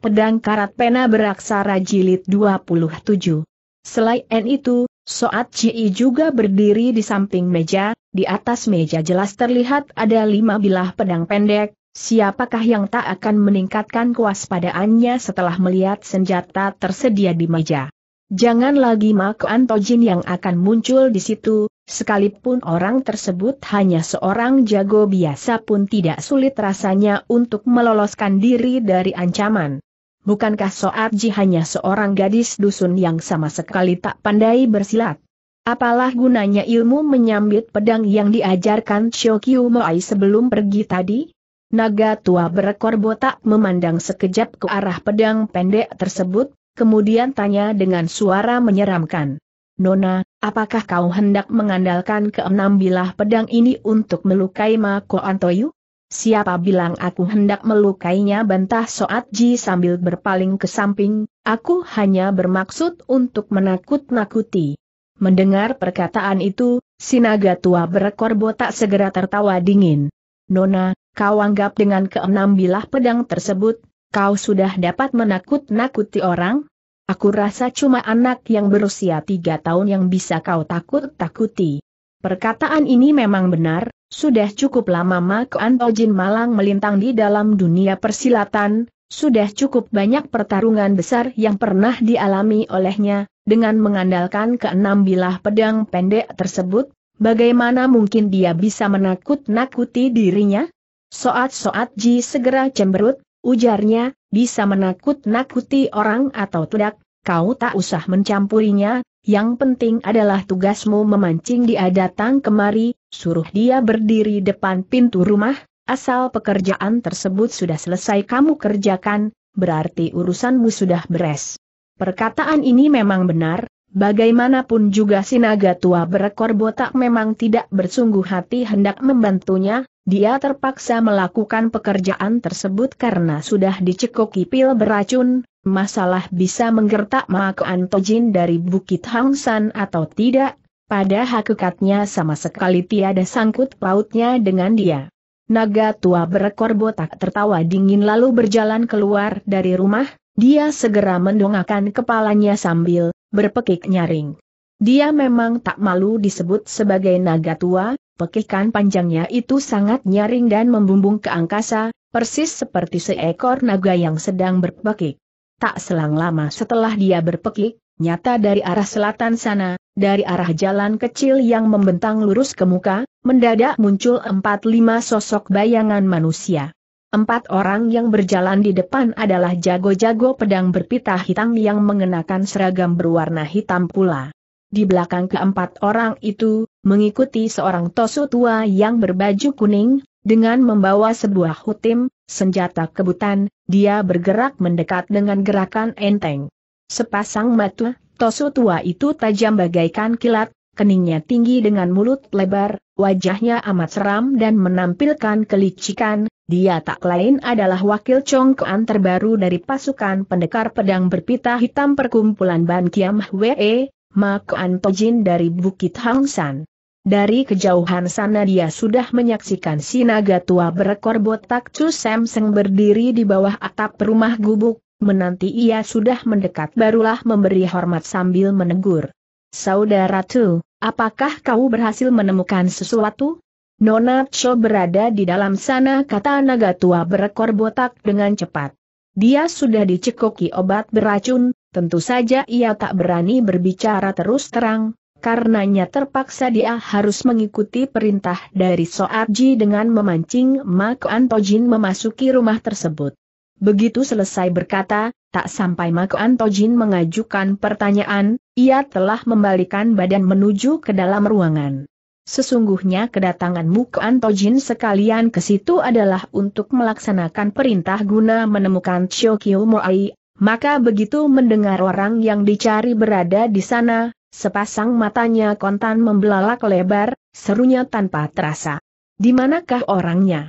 Pedang Karat Pena Beraksara Jilid 27. Selain itu, Soat Ji juga berdiri di samping meja, di atas meja jelas terlihat ada lima bilah pedang pendek, siapakah yang tak akan meningkatkan kewaspadaannya setelah melihat senjata tersedia di meja. Jangan lagi Mak Antojin yang akan muncul di situ, sekalipun orang tersebut hanya seorang jago biasa pun tidak sulit rasanya untuk meloloskan diri dari ancaman bukankah Ji hanya seorang gadis dusun yang sama sekali tak pandai bersilat? Apalah gunanya ilmu menyambit pedang yang diajarkan Shokyu Moai sebelum pergi tadi? Naga tua berekor botak memandang sekejap ke arah pedang pendek tersebut, kemudian tanya dengan suara menyeramkan. Nona, apakah kau hendak mengandalkan keenam bilah pedang ini untuk melukai Mako Antoyu? Siapa bilang aku hendak melukainya bantah Soat Ji sambil berpaling ke samping, aku hanya bermaksud untuk menakut-nakuti. Mendengar perkataan itu, Sinaga tua berekor botak segera tertawa dingin. Nona, kau anggap dengan keenam bilah pedang tersebut, kau sudah dapat menakut-nakuti orang? Aku rasa cuma anak yang berusia tiga tahun yang bisa kau takut-takuti. Perkataan ini memang benar, sudah cukup lama Mak Antojin malang melintang di dalam dunia persilatan, sudah cukup banyak pertarungan besar yang pernah dialami olehnya, dengan mengandalkan keenam bilah pedang pendek tersebut, bagaimana mungkin dia bisa menakut-nakuti dirinya? Soat-soat Ji segera cemberut, ujarnya, bisa menakut-nakuti orang atau tidak, kau tak usah mencampurinya, yang penting adalah tugasmu memancing dia datang kemari, suruh dia berdiri depan pintu rumah, asal pekerjaan tersebut sudah selesai kamu kerjakan, berarti urusanmu sudah beres. Perkataan ini memang benar, bagaimanapun juga Sinaga Tua berekor botak memang tidak bersungguh hati hendak membantunya, dia terpaksa melakukan pekerjaan tersebut karena sudah dicekoki pil beracun, masalah bisa menggertak Mako antojin dari Bukit Hangsan atau tidak, pada hakikatnya sama sekali tiada sangkut pautnya dengan dia. Naga tua berekor botak tertawa dingin lalu berjalan keluar dari rumah, dia segera mendongakkan kepalanya sambil berpekik nyaring. Dia memang tak malu disebut sebagai naga tua, pekikan panjangnya itu sangat nyaring dan membumbung ke angkasa, persis seperti seekor naga yang sedang berpekik. Tak selang lama setelah dia berpekik, nyata dari arah selatan sana, dari arah jalan kecil yang membentang lurus ke muka, mendadak muncul empat lima sosok bayangan manusia. Empat orang yang berjalan di depan adalah jago-jago pedang berpita hitam yang mengenakan seragam berwarna hitam pula. Di belakang keempat orang itu, mengikuti seorang tosu tua yang berbaju kuning, dengan membawa sebuah hutim, senjata kebutan, dia bergerak mendekat dengan gerakan enteng. Sepasang mata, Tosu tua itu tajam bagaikan kilat, keningnya tinggi dengan mulut lebar, wajahnya amat seram dan menampilkan kelicikan, dia tak lain adalah wakil congkoan terbaru dari pasukan pendekar pedang berpita hitam perkumpulan Ban Kiam Hwee, Makoan Tojin dari Bukit Hang San. Dari kejauhan sana dia sudah menyaksikan si naga tua berekor botak Chu Sam Seng berdiri di bawah atap rumah gubuk, menanti ia sudah mendekat barulah memberi hormat sambil menegur. Saudara Tu, apakah kau berhasil menemukan sesuatu? Nona Cho berada di dalam sana kata naga tua berekor botak dengan cepat. Dia sudah dicekoki obat beracun, tentu saja ia tak berani berbicara terus terang, karenanya terpaksa dia harus mengikuti perintah dari Soarji dengan memancing Mak Antojin memasuki rumah tersebut. Begitu selesai berkata, tak sampai Mako Antojin mengajukan pertanyaan, ia telah membalikan badan menuju ke dalam ruangan. Sesungguhnya kedatangan Muk Antojin sekalian ke situ adalah untuk melaksanakan perintah guna menemukan Chokyo Moai, maka begitu mendengar orang yang dicari berada di sana, sepasang matanya kontan membelalak lebar, serunya tanpa terasa. Di manakah orangnya?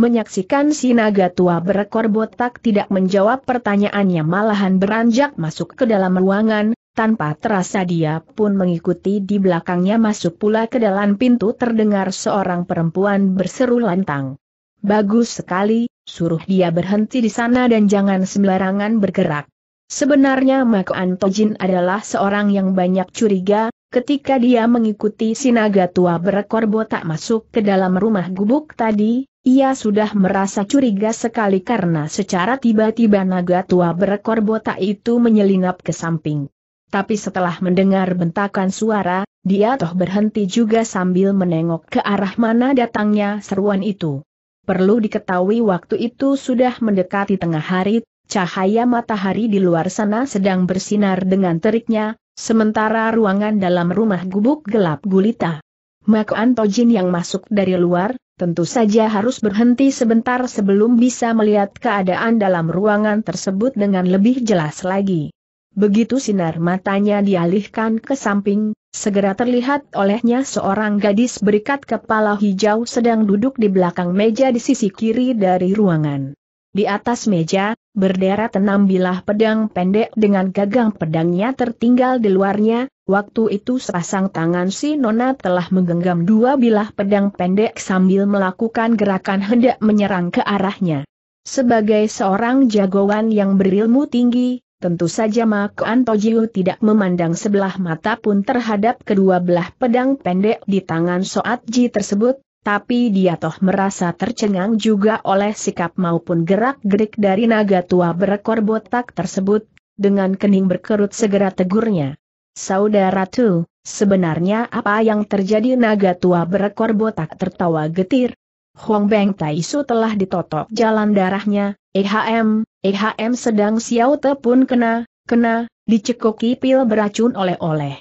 Menyaksikan si naga tua berekor botak tidak menjawab pertanyaannya malahan beranjak masuk ke dalam ruangan, tanpa terasa dia pun mengikuti di belakangnya masuk pula ke dalam pintu terdengar seorang perempuan berseru lantang. Bagus sekali, suruh dia berhenti di sana dan jangan sembarangan bergerak. Sebenarnya Mako Antojin adalah seorang yang banyak curiga, ketika dia mengikuti si naga tua berekor botak masuk ke dalam rumah gubuk tadi, ia sudah merasa curiga sekali karena secara tiba-tiba naga tua berekor botak itu menyelinap ke samping. Tapi setelah mendengar bentakan suara, dia toh berhenti juga sambil menengok ke arah mana datangnya seruan itu. Perlu diketahui waktu itu sudah mendekati tengah hari, cahaya matahari di luar sana sedang bersinar dengan teriknya, sementara ruangan dalam rumah gubuk gelap gulita. Maka Antojin yang masuk dari luar, tentu saja harus berhenti sebentar sebelum bisa melihat keadaan dalam ruangan tersebut dengan lebih jelas lagi. Begitu sinar matanya dialihkan ke samping, segera terlihat olehnya seorang gadis berikat kepala hijau sedang duduk di belakang meja di sisi kiri dari ruangan. Di atas meja, berderet enam bilah pedang pendek dengan gagang pedangnya tertinggal di luarnya, waktu itu sepasang tangan si Nona telah menggenggam dua bilah pedang pendek sambil melakukan gerakan hendak menyerang ke arahnya. Sebagai seorang jagoan yang berilmu tinggi, tentu saja Mak Antojiu tidak memandang sebelah mata pun terhadap kedua belah pedang pendek di tangan Soat Ji tersebut, tapi dia toh merasa tercengang juga oleh sikap maupun gerak-gerik dari naga tua berekor botak tersebut, dengan kening berkerut segera tegurnya. Saudara Tu, sebenarnya apa yang terjadi naga tua berekor botak tertawa getir? Huang Beng Taisu telah ditotok jalan darahnya, EHM, EHM sedang Xiao Te pun kena, kena, dicekoki pil beracun oleh-oleh.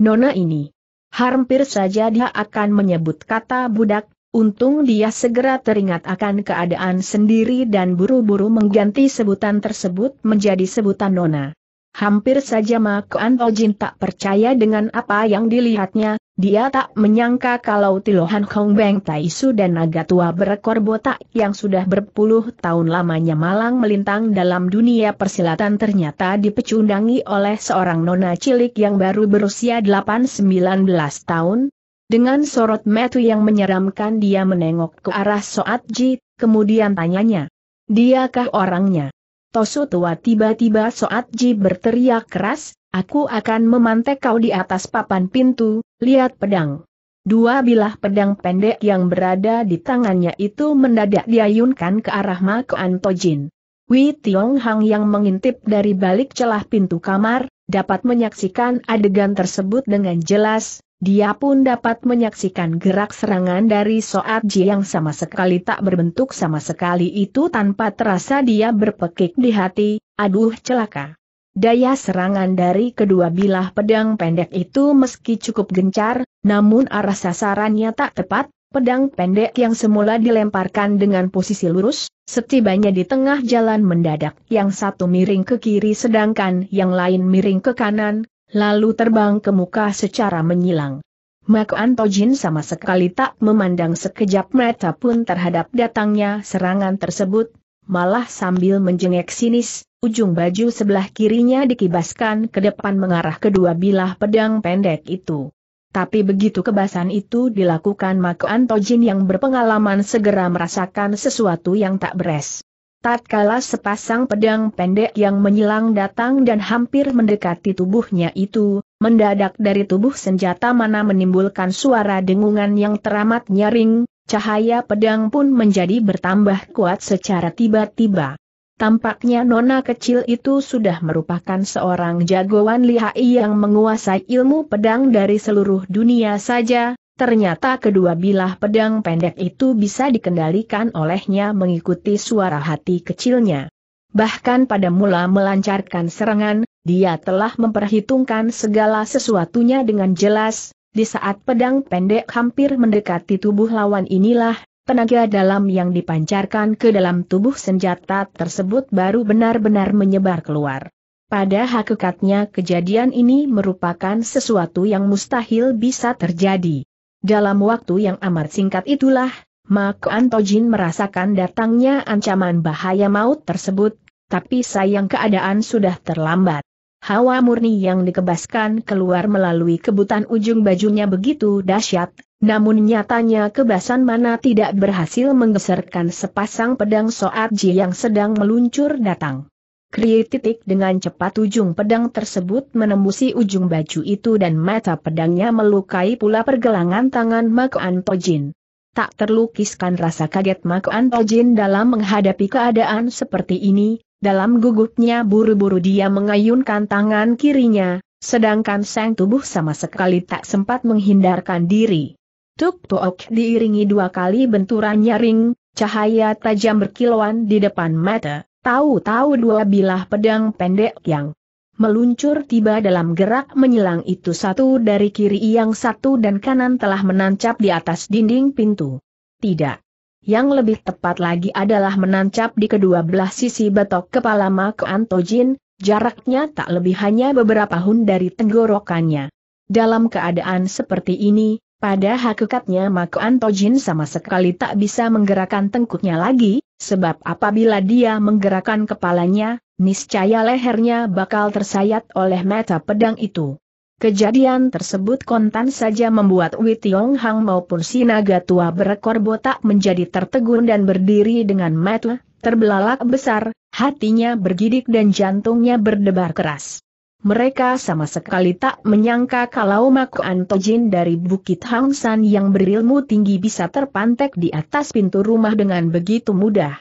Nona ini, Hampir saja dia akan menyebut kata budak, untung dia segera teringat akan keadaan sendiri dan buru-buru mengganti sebutan tersebut menjadi sebutan Nona. Hampir saja Anto Jin tak percaya dengan apa yang dilihatnya, dia tak menyangka kalau Tilohan Hong Beng Taisu dan naga tua berekor botak yang sudah berpuluh tahun lamanya malang melintang dalam dunia persilatan ternyata dipecundangi oleh seorang nona cilik yang baru berusia 8-19 tahun. Dengan sorot metu yang menyeramkan dia menengok ke arah Soat Ji, kemudian tanyanya. Diakah orangnya? Tosu tua tiba-tiba Soat Ji berteriak keras, Aku akan memantek kau di atas papan pintu, lihat pedang. Dua bilah pedang pendek yang berada di tangannya itu mendadak diayunkan ke arah Makoan Antojin. Wei Tiong Hang yang mengintip dari balik celah pintu kamar, dapat menyaksikan adegan tersebut dengan jelas, dia pun dapat menyaksikan gerak serangan dari Soat Ji yang sama sekali tak berbentuk sama sekali itu tanpa terasa dia berpekik di hati, aduh celaka. Daya serangan dari kedua bilah pedang pendek itu meski cukup gencar, namun arah sasarannya tak tepat, pedang pendek yang semula dilemparkan dengan posisi lurus, setibanya di tengah jalan mendadak yang satu miring ke kiri sedangkan yang lain miring ke kanan, lalu terbang ke muka secara menyilang. Mak Antojin sama sekali tak memandang sekejap mata pun terhadap datangnya serangan tersebut, malah sambil menjengek sinis, Ujung baju sebelah kirinya dikibaskan ke depan mengarah kedua bilah pedang pendek itu. Tapi begitu kebasan itu dilakukan maka Antojin yang berpengalaman segera merasakan sesuatu yang tak beres. Tatkala sepasang pedang pendek yang menyilang datang dan hampir mendekati tubuhnya itu, mendadak dari tubuh senjata mana menimbulkan suara dengungan yang teramat nyaring, cahaya pedang pun menjadi bertambah kuat secara tiba-tiba. Tampaknya nona kecil itu sudah merupakan seorang jagoan lihai yang menguasai ilmu pedang dari seluruh dunia saja, ternyata kedua bilah pedang pendek itu bisa dikendalikan olehnya mengikuti suara hati kecilnya. Bahkan pada mula melancarkan serangan, dia telah memperhitungkan segala sesuatunya dengan jelas, di saat pedang pendek hampir mendekati tubuh lawan inilah, Tenaga dalam yang dipancarkan ke dalam tubuh senjata tersebut baru benar-benar menyebar keluar. Pada hakikatnya kejadian ini merupakan sesuatu yang mustahil bisa terjadi. Dalam waktu yang amat singkat itulah, Mak Antojin merasakan datangnya ancaman bahaya maut tersebut, tapi sayang keadaan sudah terlambat. Hawa murni yang dikebaskan keluar melalui kebutan ujung bajunya begitu dahsyat, namun nyatanya kebasan mana tidak berhasil menggeserkan sepasang pedang Ji yang sedang meluncur datang. Kritik dengan cepat ujung pedang tersebut menembusi ujung baju itu dan mata pedangnya melukai pula pergelangan tangan Mako Antojin. Tak terlukiskan rasa kaget Mako Antojin dalam menghadapi keadaan seperti ini, dalam gugupnya buru-buru dia mengayunkan tangan kirinya, sedangkan sang tubuh sama sekali tak sempat menghindarkan diri. Tuk Tuok diiringi dua kali benturan nyaring, cahaya tajam berkilauan di depan mata, tahu-tahu dua bilah pedang pendek yang meluncur tiba dalam gerak menyilang itu satu dari kiri yang satu dan kanan telah menancap di atas dinding pintu. Tidak yang lebih tepat lagi adalah menancap di kedua belah sisi batok kepala Mak Antojin, jaraknya tak lebih hanya beberapa hun dari tenggorokannya. Dalam keadaan seperti ini, pada hakikatnya Mako Antojin sama sekali tak bisa menggerakkan tengkuknya lagi, sebab apabila dia menggerakkan kepalanya, niscaya lehernya bakal tersayat oleh mata pedang itu. Kejadian tersebut kontan saja membuat Wei Tiong Hang maupun Sinaga Tua berekor botak menjadi tertegun dan berdiri dengan mata, terbelalak besar, hatinya bergidik dan jantungnya berdebar keras. Mereka sama sekali tak menyangka kalau Mako Antojin dari Bukit Hang San yang berilmu tinggi bisa terpantek di atas pintu rumah dengan begitu mudah.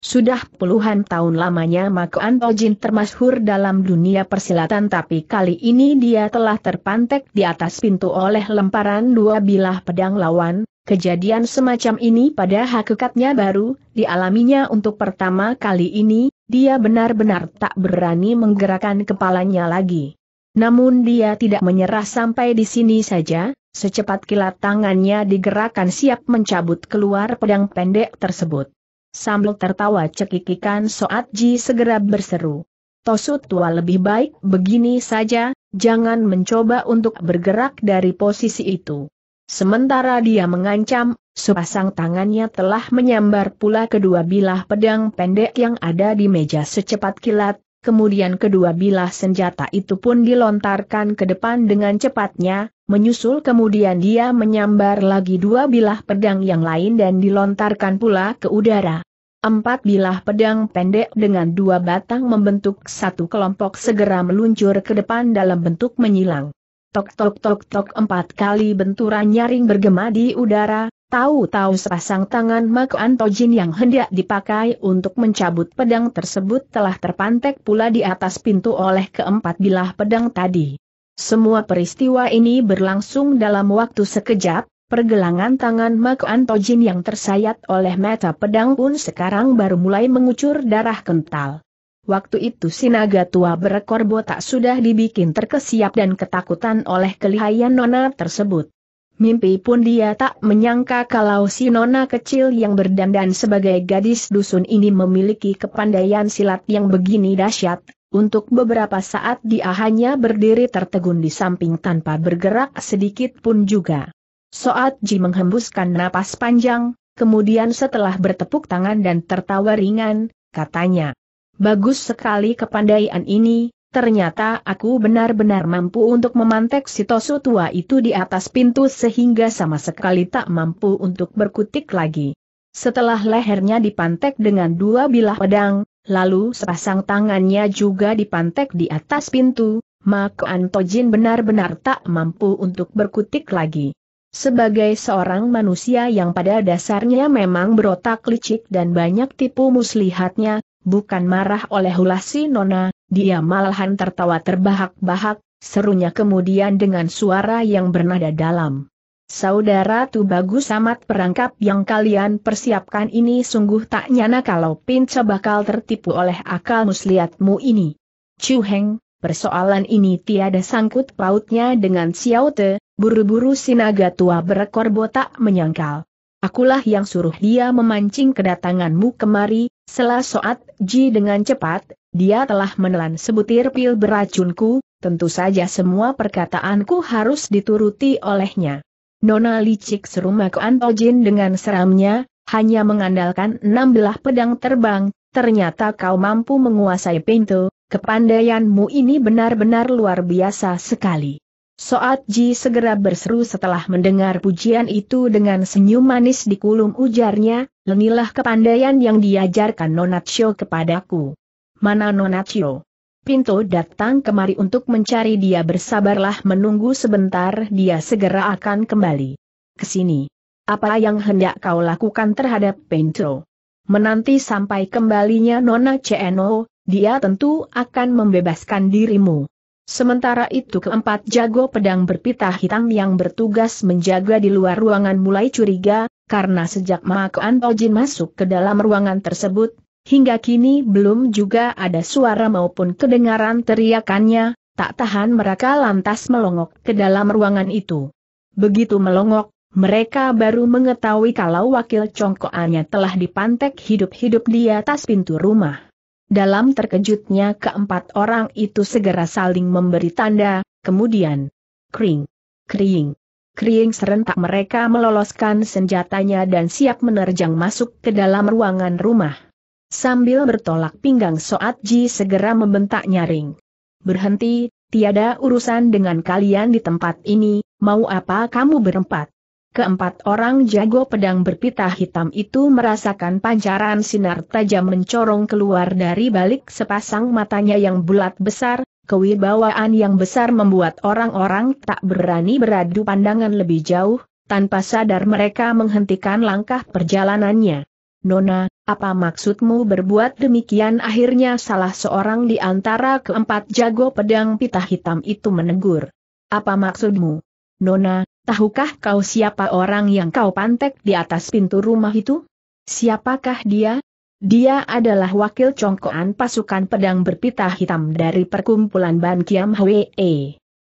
Sudah puluhan tahun lamanya Mako Antojin termasyhur dalam dunia persilatan tapi kali ini dia telah terpantek di atas pintu oleh lemparan dua bilah pedang lawan, kejadian semacam ini pada hakikatnya baru, dialaminya untuk pertama kali ini, dia benar-benar tak berani menggerakkan kepalanya lagi. Namun dia tidak menyerah sampai di sini saja, secepat kilat tangannya digerakkan siap mencabut keluar pedang pendek tersebut. Sambil tertawa cekikikan Soat Ji segera berseru. Tosut tua lebih baik begini saja, jangan mencoba untuk bergerak dari posisi itu. Sementara dia mengancam, sepasang tangannya telah menyambar pula kedua bilah pedang pendek yang ada di meja secepat kilat, kemudian kedua bilah senjata itu pun dilontarkan ke depan dengan cepatnya, Menyusul kemudian dia menyambar lagi dua bilah pedang yang lain dan dilontarkan pula ke udara. Empat bilah pedang pendek dengan dua batang membentuk satu kelompok segera meluncur ke depan dalam bentuk menyilang. Tok tok tok tok empat kali benturan nyaring bergema di udara, tahu-tahu sepasang tangan Mak Antojin yang hendak dipakai untuk mencabut pedang tersebut telah terpantek pula di atas pintu oleh keempat bilah pedang tadi. Semua peristiwa ini berlangsung dalam waktu sekejap, pergelangan tangan Mak Antojin yang tersayat oleh mata pedang pun sekarang baru mulai mengucur darah kental. Waktu itu si naga tua berekor botak sudah dibikin terkesiap dan ketakutan oleh kelihayan Nona tersebut. Mimpi pun dia tak menyangka kalau si Nona kecil yang berdandan sebagai gadis dusun ini memiliki kepandaian silat yang begini dahsyat, untuk beberapa saat dia hanya berdiri tertegun di samping tanpa bergerak sedikit pun juga. Soat Ji menghembuskan napas panjang, kemudian setelah bertepuk tangan dan tertawa ringan, katanya, Bagus sekali kepandaian ini, ternyata aku benar-benar mampu untuk memantek si Tosu tua itu di atas pintu sehingga sama sekali tak mampu untuk berkutik lagi. Setelah lehernya dipantek dengan dua bilah pedang, lalu sepasang tangannya juga dipantek di atas pintu, maka Antojin benar-benar tak mampu untuk berkutik lagi. Sebagai seorang manusia yang pada dasarnya memang berotak licik dan banyak tipu muslihatnya, bukan marah oleh ulah si Nona, dia malahan tertawa terbahak-bahak, serunya kemudian dengan suara yang bernada dalam. Saudara bagus amat perangkap yang kalian persiapkan ini sungguh tak nyana kalau Pinca bakal tertipu oleh akal muslihatmu ini. Chu Heng, persoalan ini tiada sangkut pautnya dengan Xiao Te, buru-buru sinaga tua berekor botak menyangkal. Akulah yang suruh dia memancing kedatanganmu kemari, setelah Soat Ji dengan cepat, dia telah menelan sebutir pil beracunku, tentu saja semua perkataanku harus dituruti olehnya. Nona licik seru serumak Antojin dengan seramnya, hanya mengandalkan enam belah pedang terbang, ternyata kau mampu menguasai pintu, kepandaianmu ini benar-benar luar biasa sekali. Soat Ji segera berseru setelah mendengar pujian itu dengan senyum manis di kulum ujarnya, lenilah kepandaian yang diajarkan Nonatio kepadaku. Mana Nonatio? Pinto datang kemari untuk mencari dia bersabarlah menunggu sebentar dia segera akan kembali. ke sini. Apa yang hendak kau lakukan terhadap Pinto? Menanti sampai kembalinya Nona Ceno, dia tentu akan membebaskan dirimu. Sementara itu keempat jago pedang berpita hitam yang bertugas menjaga di luar ruangan mulai curiga, karena sejak Maak Antojin masuk ke dalam ruangan tersebut, Hingga kini belum juga ada suara maupun kedengaran teriakannya, tak tahan mereka lantas melongok ke dalam ruangan itu. Begitu melongok, mereka baru mengetahui kalau wakil congkoannya telah dipantek hidup-hidup di atas pintu rumah. Dalam terkejutnya keempat orang itu segera saling memberi tanda, kemudian kering, kering, kering serentak mereka meloloskan senjatanya dan siap menerjang masuk ke dalam ruangan rumah. Sambil bertolak pinggang Soat Ji segera membentak nyaring. Berhenti, tiada urusan dengan kalian di tempat ini, mau apa kamu berempat? Keempat orang jago pedang berpita hitam itu merasakan pancaran sinar tajam mencorong keluar dari balik sepasang matanya yang bulat besar, kewibawaan yang besar membuat orang-orang tak berani beradu pandangan lebih jauh, tanpa sadar mereka menghentikan langkah perjalanannya. Nona, apa maksudmu berbuat demikian? Akhirnya salah seorang di antara keempat jago pedang pita hitam itu menegur. Apa maksudmu? Nona, tahukah kau siapa orang yang kau pantek di atas pintu rumah itu? Siapakah dia? Dia adalah wakil congkoan pasukan pedang berpita hitam dari perkumpulan Ban Kiam Hwe.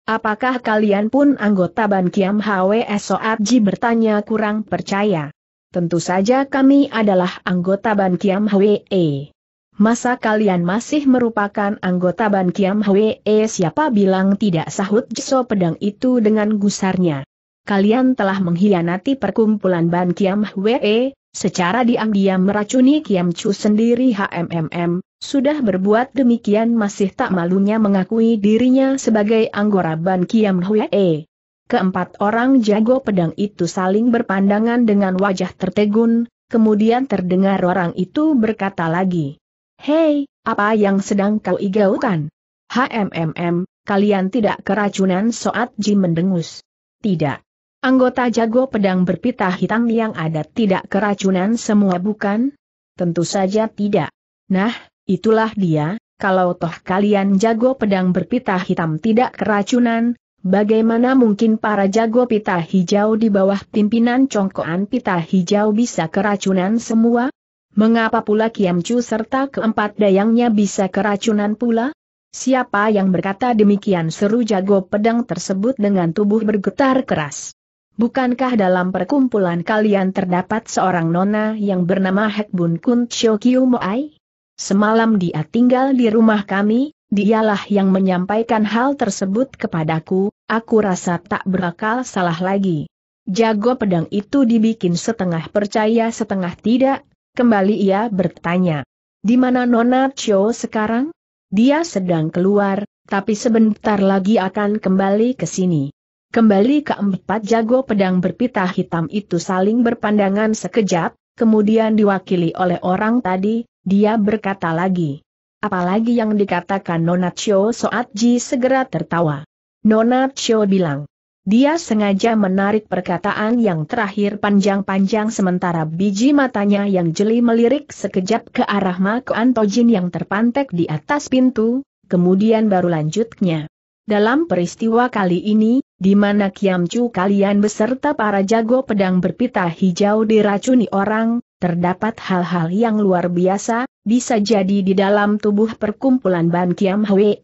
Apakah kalian pun anggota Ban Kiam Hwe? Soat Ji bertanya kurang percaya. Tentu saja kami adalah anggota Ban Kiam Hwee. Masa kalian masih merupakan anggota Ban Kiam Hwee siapa bilang tidak sahut Jisoo pedang itu dengan gusarnya. Kalian telah mengkhianati perkumpulan Ban Kiam Hwee, secara diam-diam meracuni Kiam Chu sendiri HMMM, sudah berbuat demikian masih tak malunya mengakui dirinya sebagai anggora Ban Kiam Hwee. Keempat orang jago pedang itu saling berpandangan dengan wajah tertegun, kemudian terdengar orang itu berkata lagi. Hei, apa yang sedang kau igaukan? HMMM, kalian tidak keracunan soat Jim mendengus. Tidak. Anggota jago pedang berpita hitam yang ada tidak keracunan semua bukan? Tentu saja tidak. Nah, itulah dia, kalau toh kalian jago pedang berpita hitam tidak keracunan, Bagaimana mungkin para jago pita hijau di bawah pimpinan congkoan pita hijau bisa keracunan semua? Mengapa pula Kiam Chu serta keempat dayangnya bisa keracunan pula? Siapa yang berkata demikian seru jago pedang tersebut dengan tubuh bergetar keras? Bukankah dalam perkumpulan kalian terdapat seorang nona yang bernama Hek Bun Kun Chokyu Moai? Semalam dia tinggal di rumah kami, dialah yang menyampaikan hal tersebut kepadaku, aku rasa tak berakal salah lagi. Jago pedang itu dibikin setengah percaya setengah tidak, kembali ia bertanya. Di mana Nona Cho sekarang? Dia sedang keluar, tapi sebentar lagi akan kembali ke sini. Kembali ke empat jago pedang berpita hitam itu saling berpandangan sekejap, kemudian diwakili oleh orang tadi, dia berkata lagi. Apalagi yang dikatakan Nona Chio saat Ji segera tertawa. Nona Chio bilang. Dia sengaja menarik perkataan yang terakhir panjang-panjang sementara biji matanya yang jeli melirik sekejap ke arah Mako Tojin yang terpantek di atas pintu, kemudian baru lanjutnya. Dalam peristiwa kali ini, di mana Kiamcu kalian beserta para jago pedang berpita hijau diracuni orang, Terdapat hal-hal yang luar biasa, bisa jadi di dalam tubuh perkumpulan Ban Kiam Hwe.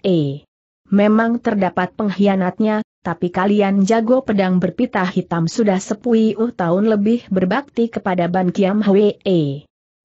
Memang terdapat pengkhianatnya, tapi kalian jago pedang berpita hitam sudah sepuluh tahun lebih berbakti kepada Ban Kiam Hwe.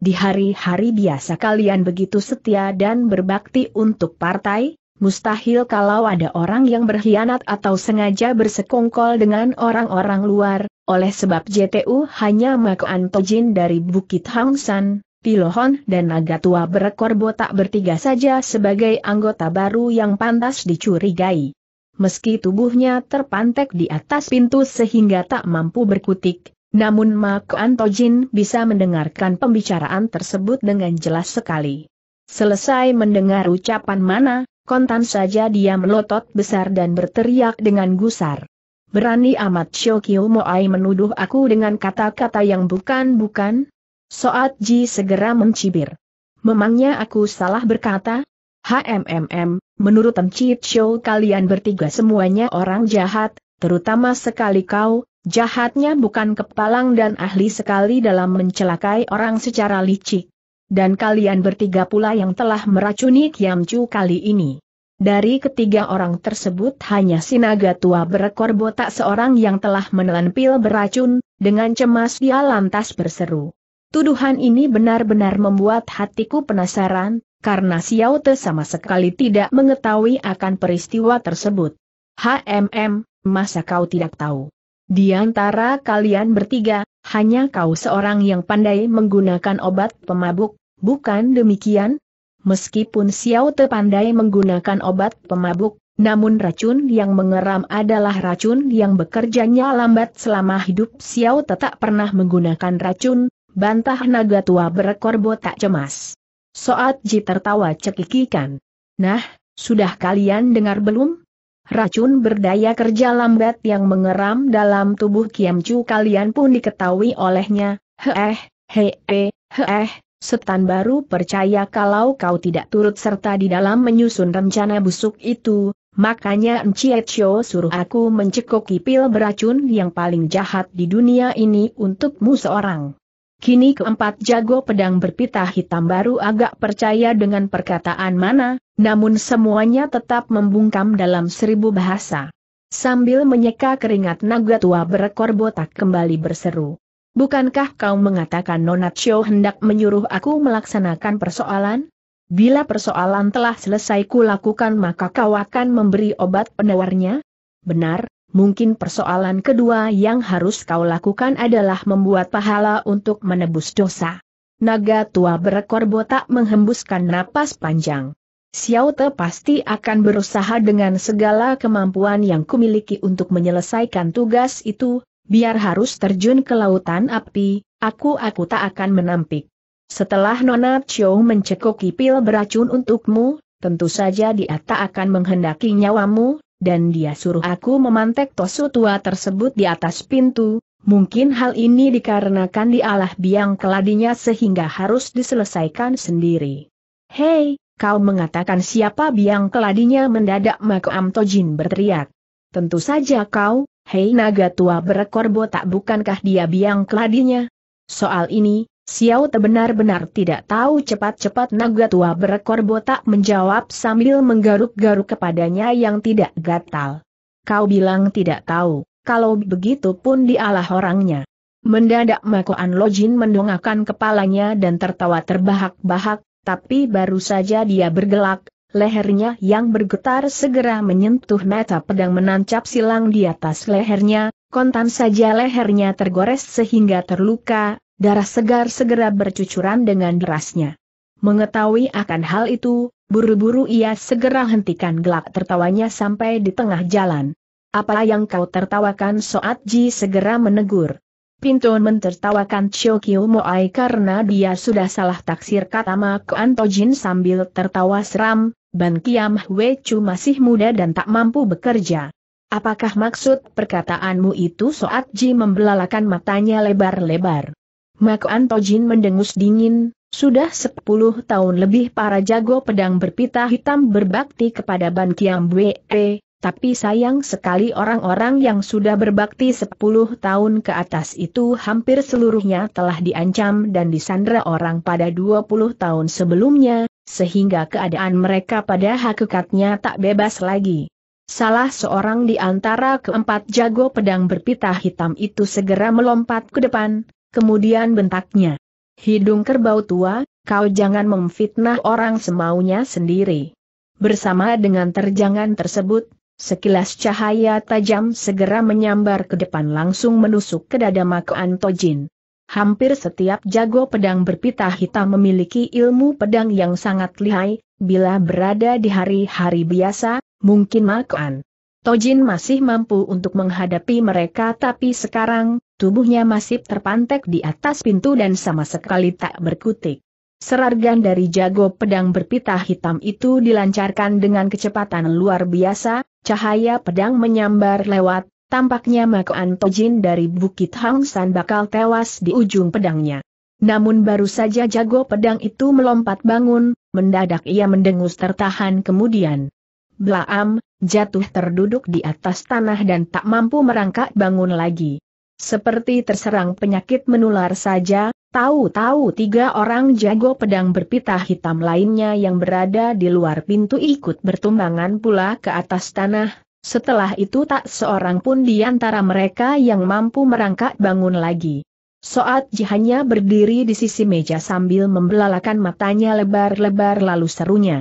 Di hari-hari biasa kalian begitu setia dan berbakti untuk partai, Mustahil kalau ada orang yang berkhianat atau sengaja bersekongkol dengan orang-orang luar, oleh sebab JTU hanya Mak Antojin dari Bukit Hangsan, Pilohon dan Tua berekor botak bertiga saja sebagai anggota baru yang pantas dicurigai. Meski tubuhnya terpantek di atas pintu sehingga tak mampu berkutik, namun Mak Antojin bisa mendengarkan pembicaraan tersebut dengan jelas sekali. Selesai mendengar ucapan mana, kontan saja dia melotot besar dan berteriak dengan gusar. Berani amat Shokyo Moai menuduh aku dengan kata-kata yang bukan-bukan? Soat Ji segera mencibir. Memangnya aku salah berkata? HMMM, menurut Encik Show kalian bertiga semuanya orang jahat, terutama sekali kau, jahatnya bukan kepalang dan ahli sekali dalam mencelakai orang secara licik dan kalian bertiga pula yang telah meracuni Kiam kali ini. Dari ketiga orang tersebut hanya Sinaga tua berekor botak seorang yang telah menelan pil beracun, dengan cemas dia lantas berseru. Tuduhan ini benar-benar membuat hatiku penasaran, karena Xiao Te sama sekali tidak mengetahui akan peristiwa tersebut. HMM, masa kau tidak tahu? Di antara kalian bertiga, hanya kau seorang yang pandai menggunakan obat pemabuk, Bukan demikian? Meskipun Xiao Te pandai menggunakan obat pemabuk, namun racun yang mengeram adalah racun yang bekerjanya lambat selama hidup Xiao Te tak pernah menggunakan racun, bantah naga tua berekor botak cemas. Soat Ji tertawa cekikikan. Nah, sudah kalian dengar belum? Racun berdaya kerja lambat yang mengeram dalam tubuh Kiamcu kalian pun diketahui olehnya, heeh, heeh, heeh, Setan baru percaya kalau kau tidak turut serta di dalam menyusun rencana busuk itu, makanya Encie suruh aku mencekoki pil beracun yang paling jahat di dunia ini untukmu seorang. Kini keempat jago pedang berpita hitam baru agak percaya dengan perkataan mana, namun semuanya tetap membungkam dalam seribu bahasa. Sambil menyeka keringat naga tua berekor botak kembali berseru. Bukankah kau mengatakan Nona Chio hendak menyuruh aku melaksanakan persoalan? Bila persoalan telah selesai kulakukan maka kau akan memberi obat penawarnya? Benar, mungkin persoalan kedua yang harus kau lakukan adalah membuat pahala untuk menebus dosa. Naga tua berekor botak menghembuskan napas panjang. Xiao Te pasti akan berusaha dengan segala kemampuan yang kumiliki untuk menyelesaikan tugas itu, biar harus terjun ke lautan api, aku-aku tak akan menampik. Setelah Nona Chow mencekoki pil beracun untukmu, tentu saja dia tak akan menghendaki nyawamu, dan dia suruh aku memantek tosu tua tersebut di atas pintu, mungkin hal ini dikarenakan dialah biang keladinya sehingga harus diselesaikan sendiri. Hei, kau mengatakan siapa biang keladinya mendadak Mako Amtojin berteriak. Tentu saja kau, Hei naga tua berekor botak bukankah dia biang keladinya? Soal ini, Xiao Te benar-benar tidak tahu cepat-cepat naga tua berekor botak menjawab sambil menggaruk-garuk kepadanya yang tidak gatal. Kau bilang tidak tahu, kalau begitu pun dialah orangnya. Mendadak Makoan Lojin mendongakkan kepalanya dan tertawa terbahak-bahak, tapi baru saja dia bergelak, Lehernya yang bergetar segera menyentuh mata pedang menancap silang di atas lehernya, kontan saja lehernya tergores sehingga terluka, darah segar segera bercucuran dengan derasnya. Mengetahui akan hal itu, buru-buru ia segera hentikan gelak tertawanya sampai di tengah jalan. Apa yang kau tertawakan Soat Ji segera menegur. Pinton mentertawakan Chokyo Moai karena dia sudah salah taksir kata Ma Kuan Tojin sambil tertawa seram, Ban Kiam Hwe Chu masih muda dan tak mampu bekerja. Apakah maksud perkataanmu itu Soat Ji membelalakan matanya lebar-lebar? Mak Antojin mendengus dingin, sudah sepuluh tahun lebih para jago pedang berpita hitam berbakti kepada Ban Kiam Hwe, tapi sayang sekali orang-orang yang sudah berbakti 10 tahun ke atas itu hampir seluruhnya telah diancam dan disandra orang pada 20 tahun sebelumnya, sehingga keadaan mereka pada hakikatnya tak bebas lagi. Salah seorang di antara keempat jago pedang berpita hitam itu segera melompat ke depan, kemudian bentaknya. Hidung kerbau tua, kau jangan memfitnah orang semaunya sendiri. Bersama dengan terjangan tersebut, Sekilas cahaya tajam segera menyambar ke depan langsung menusuk ke dada Mako Antojin. Hampir setiap jago pedang berpita hitam memiliki ilmu pedang yang sangat lihai, bila berada di hari-hari biasa, mungkin makan. Tojin masih mampu untuk menghadapi mereka tapi sekarang, tubuhnya masih terpantek di atas pintu dan sama sekali tak berkutik. Serargan dari jago pedang berpita hitam itu dilancarkan dengan kecepatan luar biasa, cahaya pedang menyambar lewat, Tampaknya Mako Antojin dari Bukit Hang San bakal tewas di ujung pedangnya. Namun baru saja jago pedang itu melompat bangun, mendadak ia mendengus tertahan kemudian. Blaam, jatuh terduduk di atas tanah dan tak mampu merangkak bangun lagi. Seperti terserang penyakit menular saja, tahu-tahu tiga orang jago pedang berpita hitam lainnya yang berada di luar pintu ikut bertumbangan pula ke atas tanah, setelah itu tak seorang pun di antara mereka yang mampu merangkak bangun lagi. Soat hanya berdiri di sisi meja sambil membelalakan matanya lebar-lebar lalu serunya.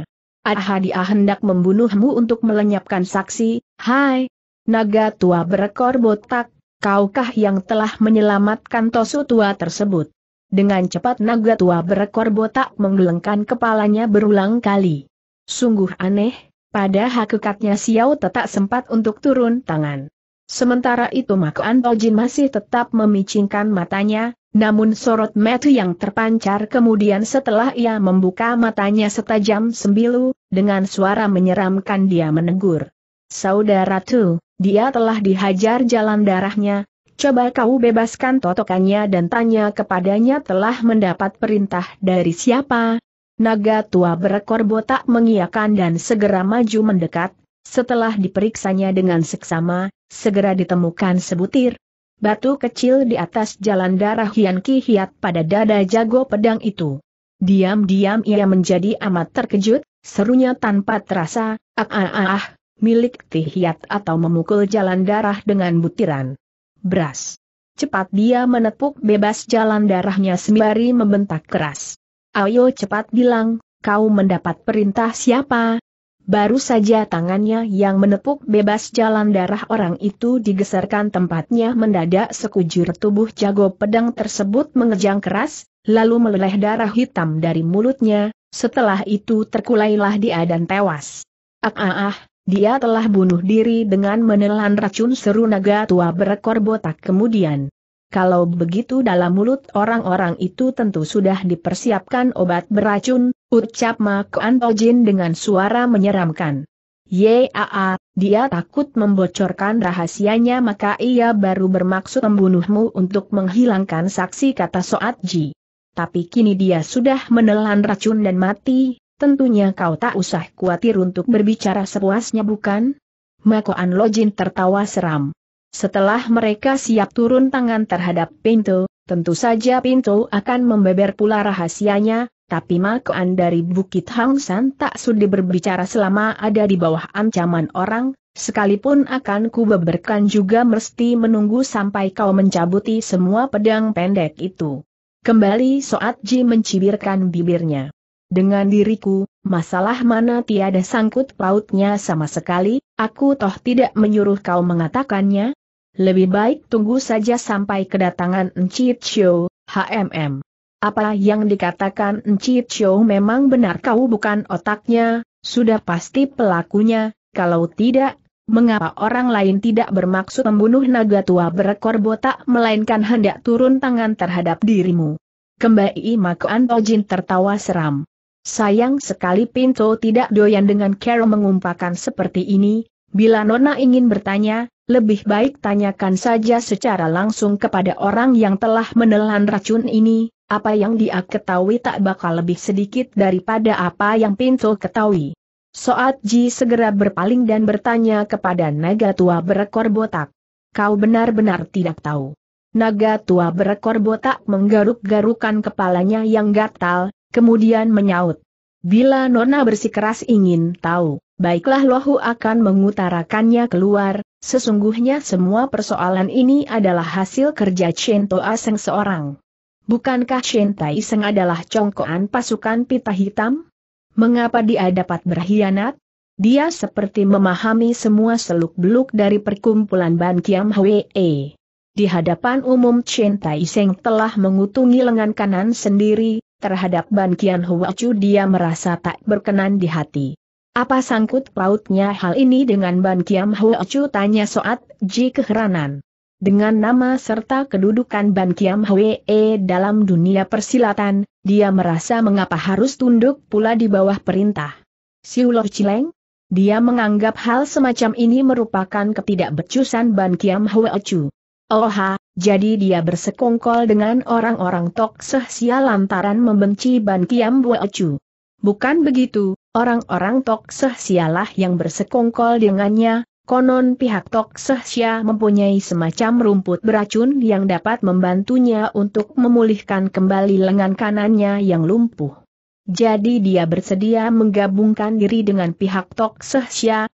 Ahadiah hendak membunuhmu untuk melenyapkan saksi, hai, naga tua berekor botak, kaukah yang telah menyelamatkan tosu tua tersebut? Dengan cepat naga tua berekor botak menggelengkan kepalanya berulang kali. Sungguh aneh, pada hakikatnya Xiao tetap sempat untuk turun tangan. Sementara itu Mak Antojin masih tetap memicingkan matanya, namun sorot metu yang terpancar kemudian setelah ia membuka matanya setajam sembilu, dengan suara menyeramkan dia menegur. Saudara tu, dia telah dihajar jalan darahnya, coba kau bebaskan totokannya dan tanya kepadanya telah mendapat perintah dari siapa, Naga tua berekor botak mengiakan dan segera maju mendekat, setelah diperiksanya dengan seksama, segera ditemukan sebutir batu kecil di atas jalan darah Hian Ki Hiat pada dada jago pedang itu. Diam-diam ia menjadi amat terkejut, serunya tanpa terasa, ah ah ah, ah milik Tihiat atau memukul jalan darah dengan butiran. Beras. Cepat dia menepuk bebas jalan darahnya sembari membentak keras. Ayo cepat bilang, kau mendapat perintah siapa? Baru saja tangannya yang menepuk bebas jalan darah orang itu digeserkan tempatnya mendadak sekujur tubuh jago pedang tersebut mengejang keras, lalu meleleh darah hitam dari mulutnya, setelah itu terkulailah dia dan tewas. Ah ah ah, dia telah bunuh diri dengan menelan racun seru naga tua berkor botak kemudian. Kalau begitu dalam mulut orang-orang itu tentu sudah dipersiapkan obat beracun, ucap Mako Kuan dengan suara menyeramkan. Yaa, dia takut membocorkan rahasianya maka ia baru bermaksud membunuhmu untuk menghilangkan saksi kata Soat Ji. Tapi kini dia sudah menelan racun dan mati, tentunya kau tak usah khawatir untuk berbicara sepuasnya bukan? Mako Anlojin tertawa seram. Setelah mereka siap turun tangan terhadap Pinto, tentu saja Pinto akan membeber pula rahasianya, tapi Makoan dari Bukit Hang San tak sudi berbicara selama ada di bawah ancaman orang, sekalipun akan ku juga mesti menunggu sampai kau mencabuti semua pedang pendek itu. Kembali Soat Ji mencibirkan bibirnya dengan diriku, masalah mana tiada sangkut pautnya sama sekali, aku toh tidak menyuruh kau mengatakannya. Lebih baik tunggu saja sampai kedatangan Encik Chio, HMM. Apa yang dikatakan Encik Chio memang benar kau bukan otaknya, sudah pasti pelakunya, kalau tidak, mengapa orang lain tidak bermaksud membunuh naga tua berekor botak melainkan hendak turun tangan terhadap dirimu. Kembali Mako Antojin tertawa seram. Sayang sekali Pinto tidak doyan dengan Carol mengumpakan seperti ini, bila Nona ingin bertanya, lebih baik tanyakan saja secara langsung kepada orang yang telah menelan racun ini, apa yang dia ketahui tak bakal lebih sedikit daripada apa yang Pinto ketahui. Soat Ji segera berpaling dan bertanya kepada naga tua berekor botak. Kau benar-benar tidak tahu. Naga tua berekor botak menggaruk-garukan kepalanya yang gatal, Kemudian menyaut. Bila Nona bersikeras ingin tahu, baiklah Lohu akan mengutarakannya keluar, sesungguhnya semua persoalan ini adalah hasil kerja Toa Aseng seorang. Bukankah Tai Aseng adalah congkoan pasukan pita hitam? Mengapa dia dapat berkhianat? Dia seperti memahami semua seluk-beluk dari perkumpulan Ban Kiam Hwee. Di hadapan umum Chen Tai Seng telah mengutungi lengan kanan sendiri, terhadap Ban Kian Huacu dia merasa tak berkenan di hati. Apa sangkut pautnya hal ini dengan Ban Kiam Huacu tanya Soat Ji keheranan. Dengan nama serta kedudukan Ban Kiam Hwe dalam dunia persilatan, dia merasa mengapa harus tunduk pula di bawah perintah. Siulor Cileng? Dia menganggap hal semacam ini merupakan ketidakbecusan Ban Kiam Hwe Oha, jadi dia bersekongkol dengan orang-orang Tok Seh lantaran membenci Ban Kiam Bue Bukan begitu, orang-orang Tok Seh yang bersekongkol dengannya, konon pihak Tok Seh mempunyai semacam rumput beracun yang dapat membantunya untuk memulihkan kembali lengan kanannya yang lumpuh. Jadi dia bersedia menggabungkan diri dengan pihak Tok Seh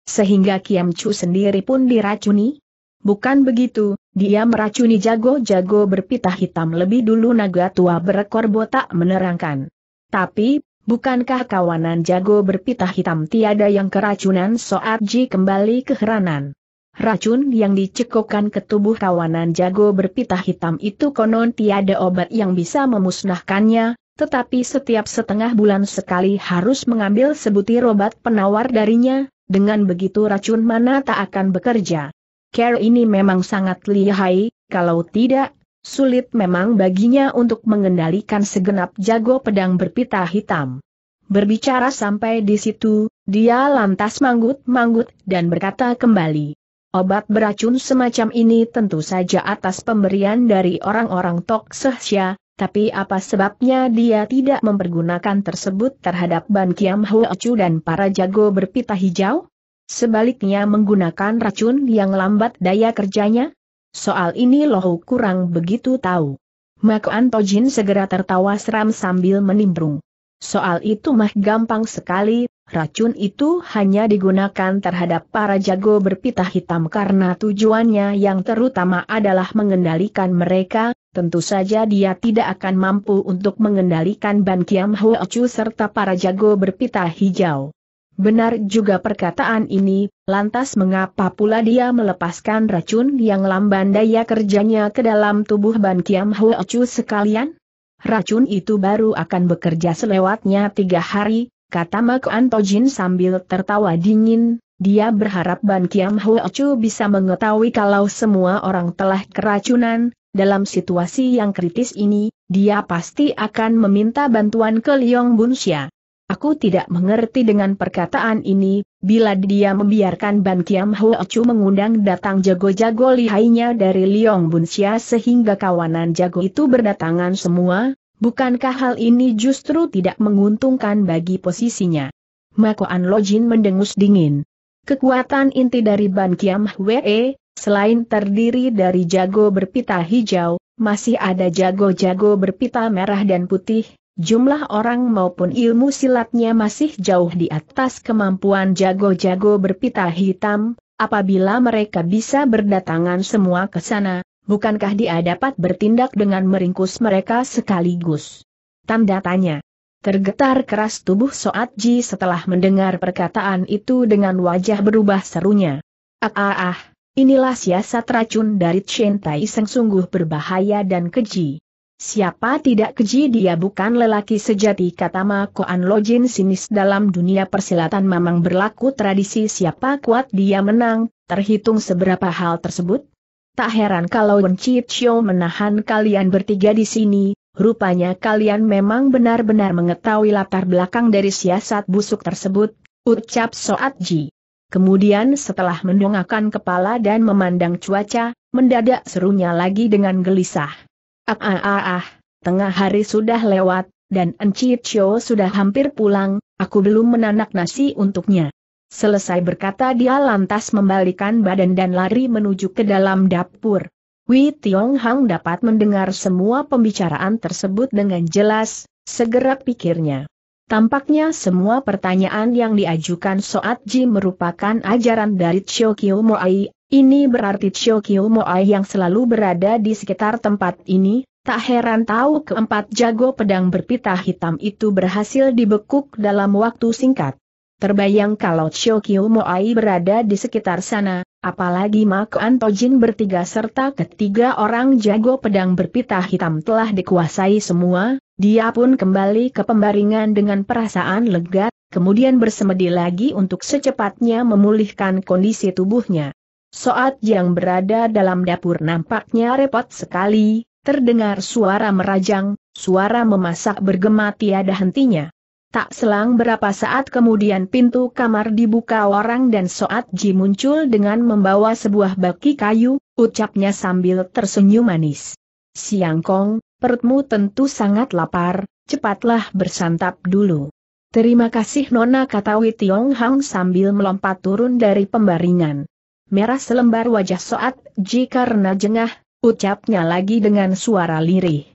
sehingga Kiam Chu sendiri pun diracuni? Bukan begitu, dia meracuni jago-jago berpita hitam lebih dulu naga tua berekor botak menerangkan. Tapi, bukankah kawanan jago berpita hitam tiada yang keracunan Soatji kembali keheranan? Racun yang dicekokkan ke tubuh kawanan jago berpita hitam itu konon tiada obat yang bisa memusnahkannya, tetapi setiap setengah bulan sekali harus mengambil sebutir obat penawar darinya, dengan begitu racun mana tak akan bekerja. Care ini memang sangat lihai, kalau tidak, sulit memang baginya untuk mengendalikan segenap jago pedang berpita hitam. Berbicara sampai di situ, dia lantas manggut-manggut dan berkata kembali. Obat beracun semacam ini tentu saja atas pemberian dari orang-orang Tok Sehsia, tapi apa sebabnya dia tidak mempergunakan tersebut terhadap Ban Kiam Hoa Chu dan para jago berpita hijau? Sebaliknya menggunakan racun yang lambat daya kerjanya? Soal ini loh kurang begitu tahu. Mak Antojin segera tertawa seram sambil menimbrung. Soal itu mah gampang sekali, racun itu hanya digunakan terhadap para jago berpita hitam karena tujuannya yang terutama adalah mengendalikan mereka, Tentu saja dia tidak akan mampu untuk mengendalikan Ban Kiam Ho Chu serta para jago berpita hijau. Benar juga perkataan ini, lantas mengapa pula dia melepaskan racun yang lamban daya kerjanya ke dalam tubuh Ban Kiam Hwa Chu sekalian? Racun itu baru akan bekerja selewatnya tiga hari, kata Mak Tojin sambil tertawa dingin, dia berharap Ban Kiam Hwa Chu bisa mengetahui kalau semua orang telah keracunan, dalam situasi yang kritis ini, dia pasti akan meminta bantuan ke Liong Bunxia. Aku tidak mengerti dengan perkataan ini, bila dia membiarkan Ban Kiam Chu mengundang datang jago-jago lihainya dari Liong Bunsia sehingga kawanan jago itu berdatangan semua, bukankah hal ini justru tidak menguntungkan bagi posisinya? Makoan Lojin mendengus dingin. Kekuatan inti dari Ban Kiam Hwe, selain terdiri dari jago berpita hijau, masih ada jago-jago berpita merah dan putih, jumlah orang maupun ilmu silatnya masih jauh di atas kemampuan jago-jago berpita hitam, apabila mereka bisa berdatangan semua ke sana, bukankah dia dapat bertindak dengan meringkus mereka sekaligus? Tanda tanya. Tergetar keras tubuh Soat Ji setelah mendengar perkataan itu dengan wajah berubah serunya. Ah ah ah, inilah siasat racun dari Chen Tai Seng sungguh berbahaya dan keji. Siapa tidak keji dia bukan lelaki sejati kata Ma Koan Lojin sinis dalam dunia persilatan memang berlaku tradisi siapa kuat dia menang, terhitung seberapa hal tersebut. Tak heran kalau Wen Chiu menahan kalian bertiga di sini, rupanya kalian memang benar-benar mengetahui latar belakang dari siasat busuk tersebut, ucap Soat Ji. Kemudian setelah mendongakkan kepala dan memandang cuaca, mendadak serunya lagi dengan gelisah. Ah ah ah ah, tengah hari sudah lewat, dan Enci Chio sudah hampir pulang, aku belum menanak nasi untuknya. Selesai berkata dia lantas membalikan badan dan lari menuju ke dalam dapur. Wei Tiong Hang dapat mendengar semua pembicaraan tersebut dengan jelas, segera pikirnya. Tampaknya semua pertanyaan yang diajukan Soat Ji merupakan ajaran dari Chio Kiu Moai, ini berarti Chokyo Moai yang selalu berada di sekitar tempat ini, tak heran tahu keempat jago pedang berpita hitam itu berhasil dibekuk dalam waktu singkat. Terbayang kalau Chokyo Moai berada di sekitar sana, apalagi Mako Antojin bertiga serta ketiga orang jago pedang berpita hitam telah dikuasai semua, dia pun kembali ke pembaringan dengan perasaan lega, kemudian bersemedi lagi untuk secepatnya memulihkan kondisi tubuhnya. Soat yang berada dalam dapur nampaknya repot sekali, terdengar suara merajang, suara memasak bergema tiada hentinya. Tak selang berapa saat kemudian pintu kamar dibuka orang dan Soat Ji muncul dengan membawa sebuah baki kayu, ucapnya sambil tersenyum manis. Siang Kong, perutmu tentu sangat lapar, cepatlah bersantap dulu. Terima kasih Nona kata Wei Tiong Hang sambil melompat turun dari pembaringan merah selembar wajah Soat Ji karena jengah, ucapnya lagi dengan suara lirih.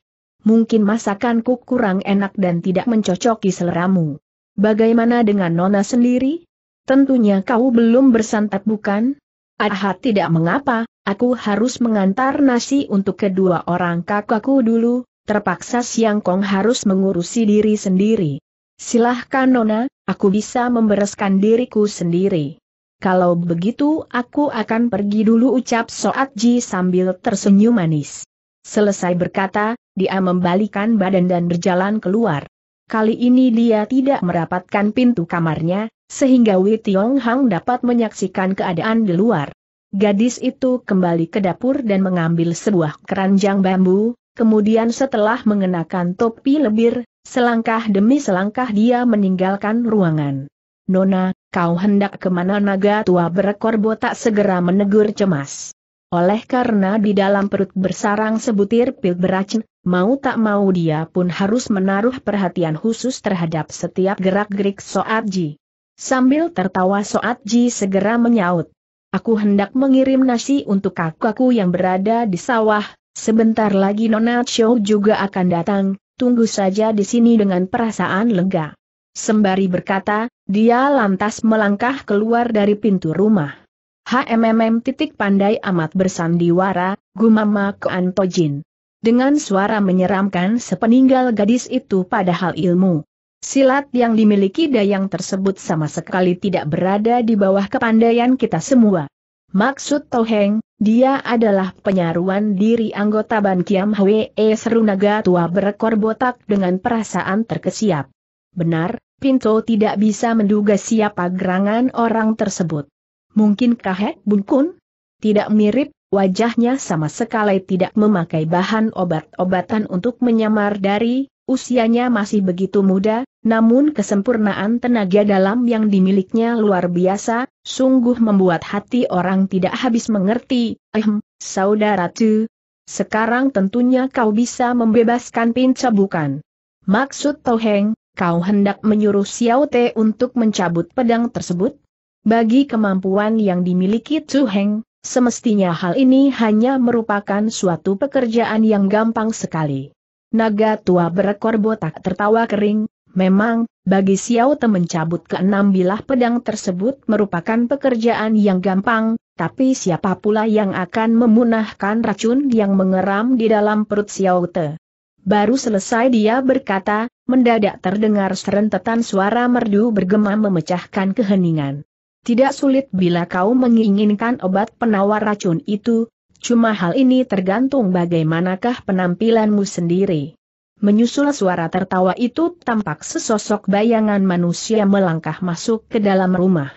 Mungkin masakanku kurang enak dan tidak mencocoki seleramu. Bagaimana dengan Nona sendiri? Tentunya kau belum bersantap bukan? Ahat tidak mengapa, aku harus mengantar nasi untuk kedua orang kakakku dulu, terpaksa Siang Kong harus mengurusi diri sendiri. Silahkan Nona, aku bisa membereskan diriku sendiri. Kalau begitu aku akan pergi dulu ucap Soat Ji sambil tersenyum manis. Selesai berkata, dia membalikan badan dan berjalan keluar. Kali ini dia tidak merapatkan pintu kamarnya, sehingga Wei Tiong Hang dapat menyaksikan keadaan di luar. Gadis itu kembali ke dapur dan mengambil sebuah keranjang bambu, kemudian setelah mengenakan topi lebir, selangkah demi selangkah dia meninggalkan ruangan. Nona, kau hendak kemana naga tua berekor botak segera menegur cemas. Oleh karena di dalam perut bersarang sebutir pil beracun, mau tak mau dia pun harus menaruh perhatian khusus terhadap setiap gerak-gerik Soat Ji. Sambil tertawa Soat Ji segera menyaut. Aku hendak mengirim nasi untuk kakakku yang berada di sawah, sebentar lagi Nona Chou juga akan datang, tunggu saja di sini dengan perasaan lega. Sembari berkata, dia lantas melangkah keluar dari pintu rumah. HMMM titik pandai amat bersandiwara, gumama ke Antojin. Dengan suara menyeramkan sepeninggal gadis itu padahal ilmu. Silat yang dimiliki dayang tersebut sama sekali tidak berada di bawah kepandaian kita semua. Maksud Toheng, dia adalah penyaruan diri anggota Ban Kiam Hwe Serunaga Tua berekor botak dengan perasaan terkesiap. Benar, Pinto tidak bisa menduga siapa gerangan orang tersebut. Mungkinkah Hek Bunkun? Tidak mirip, wajahnya sama sekali tidak memakai bahan obat-obatan untuk menyamar dari, usianya masih begitu muda, namun kesempurnaan tenaga dalam yang dimilikinya luar biasa, sungguh membuat hati orang tidak habis mengerti, ehm, saudara tu. Sekarang tentunya kau bisa membebaskan Pinto bukan? Maksud Toheng, kau hendak menyuruh Xiao Te untuk mencabut pedang tersebut? Bagi kemampuan yang dimiliki Tzu Heng, semestinya hal ini hanya merupakan suatu pekerjaan yang gampang sekali. Naga tua berekor botak tertawa kering, memang, bagi Xiao Te mencabut keenam bilah pedang tersebut merupakan pekerjaan yang gampang, tapi siapa pula yang akan memunahkan racun yang mengeram di dalam perut Xiao Te? Baru selesai dia berkata, mendadak terdengar serentetan suara merdu bergema memecahkan keheningan. Tidak sulit bila kau menginginkan obat penawar racun itu, cuma hal ini tergantung bagaimanakah penampilanmu sendiri. Menyusul suara tertawa itu tampak sesosok bayangan manusia melangkah masuk ke dalam rumah.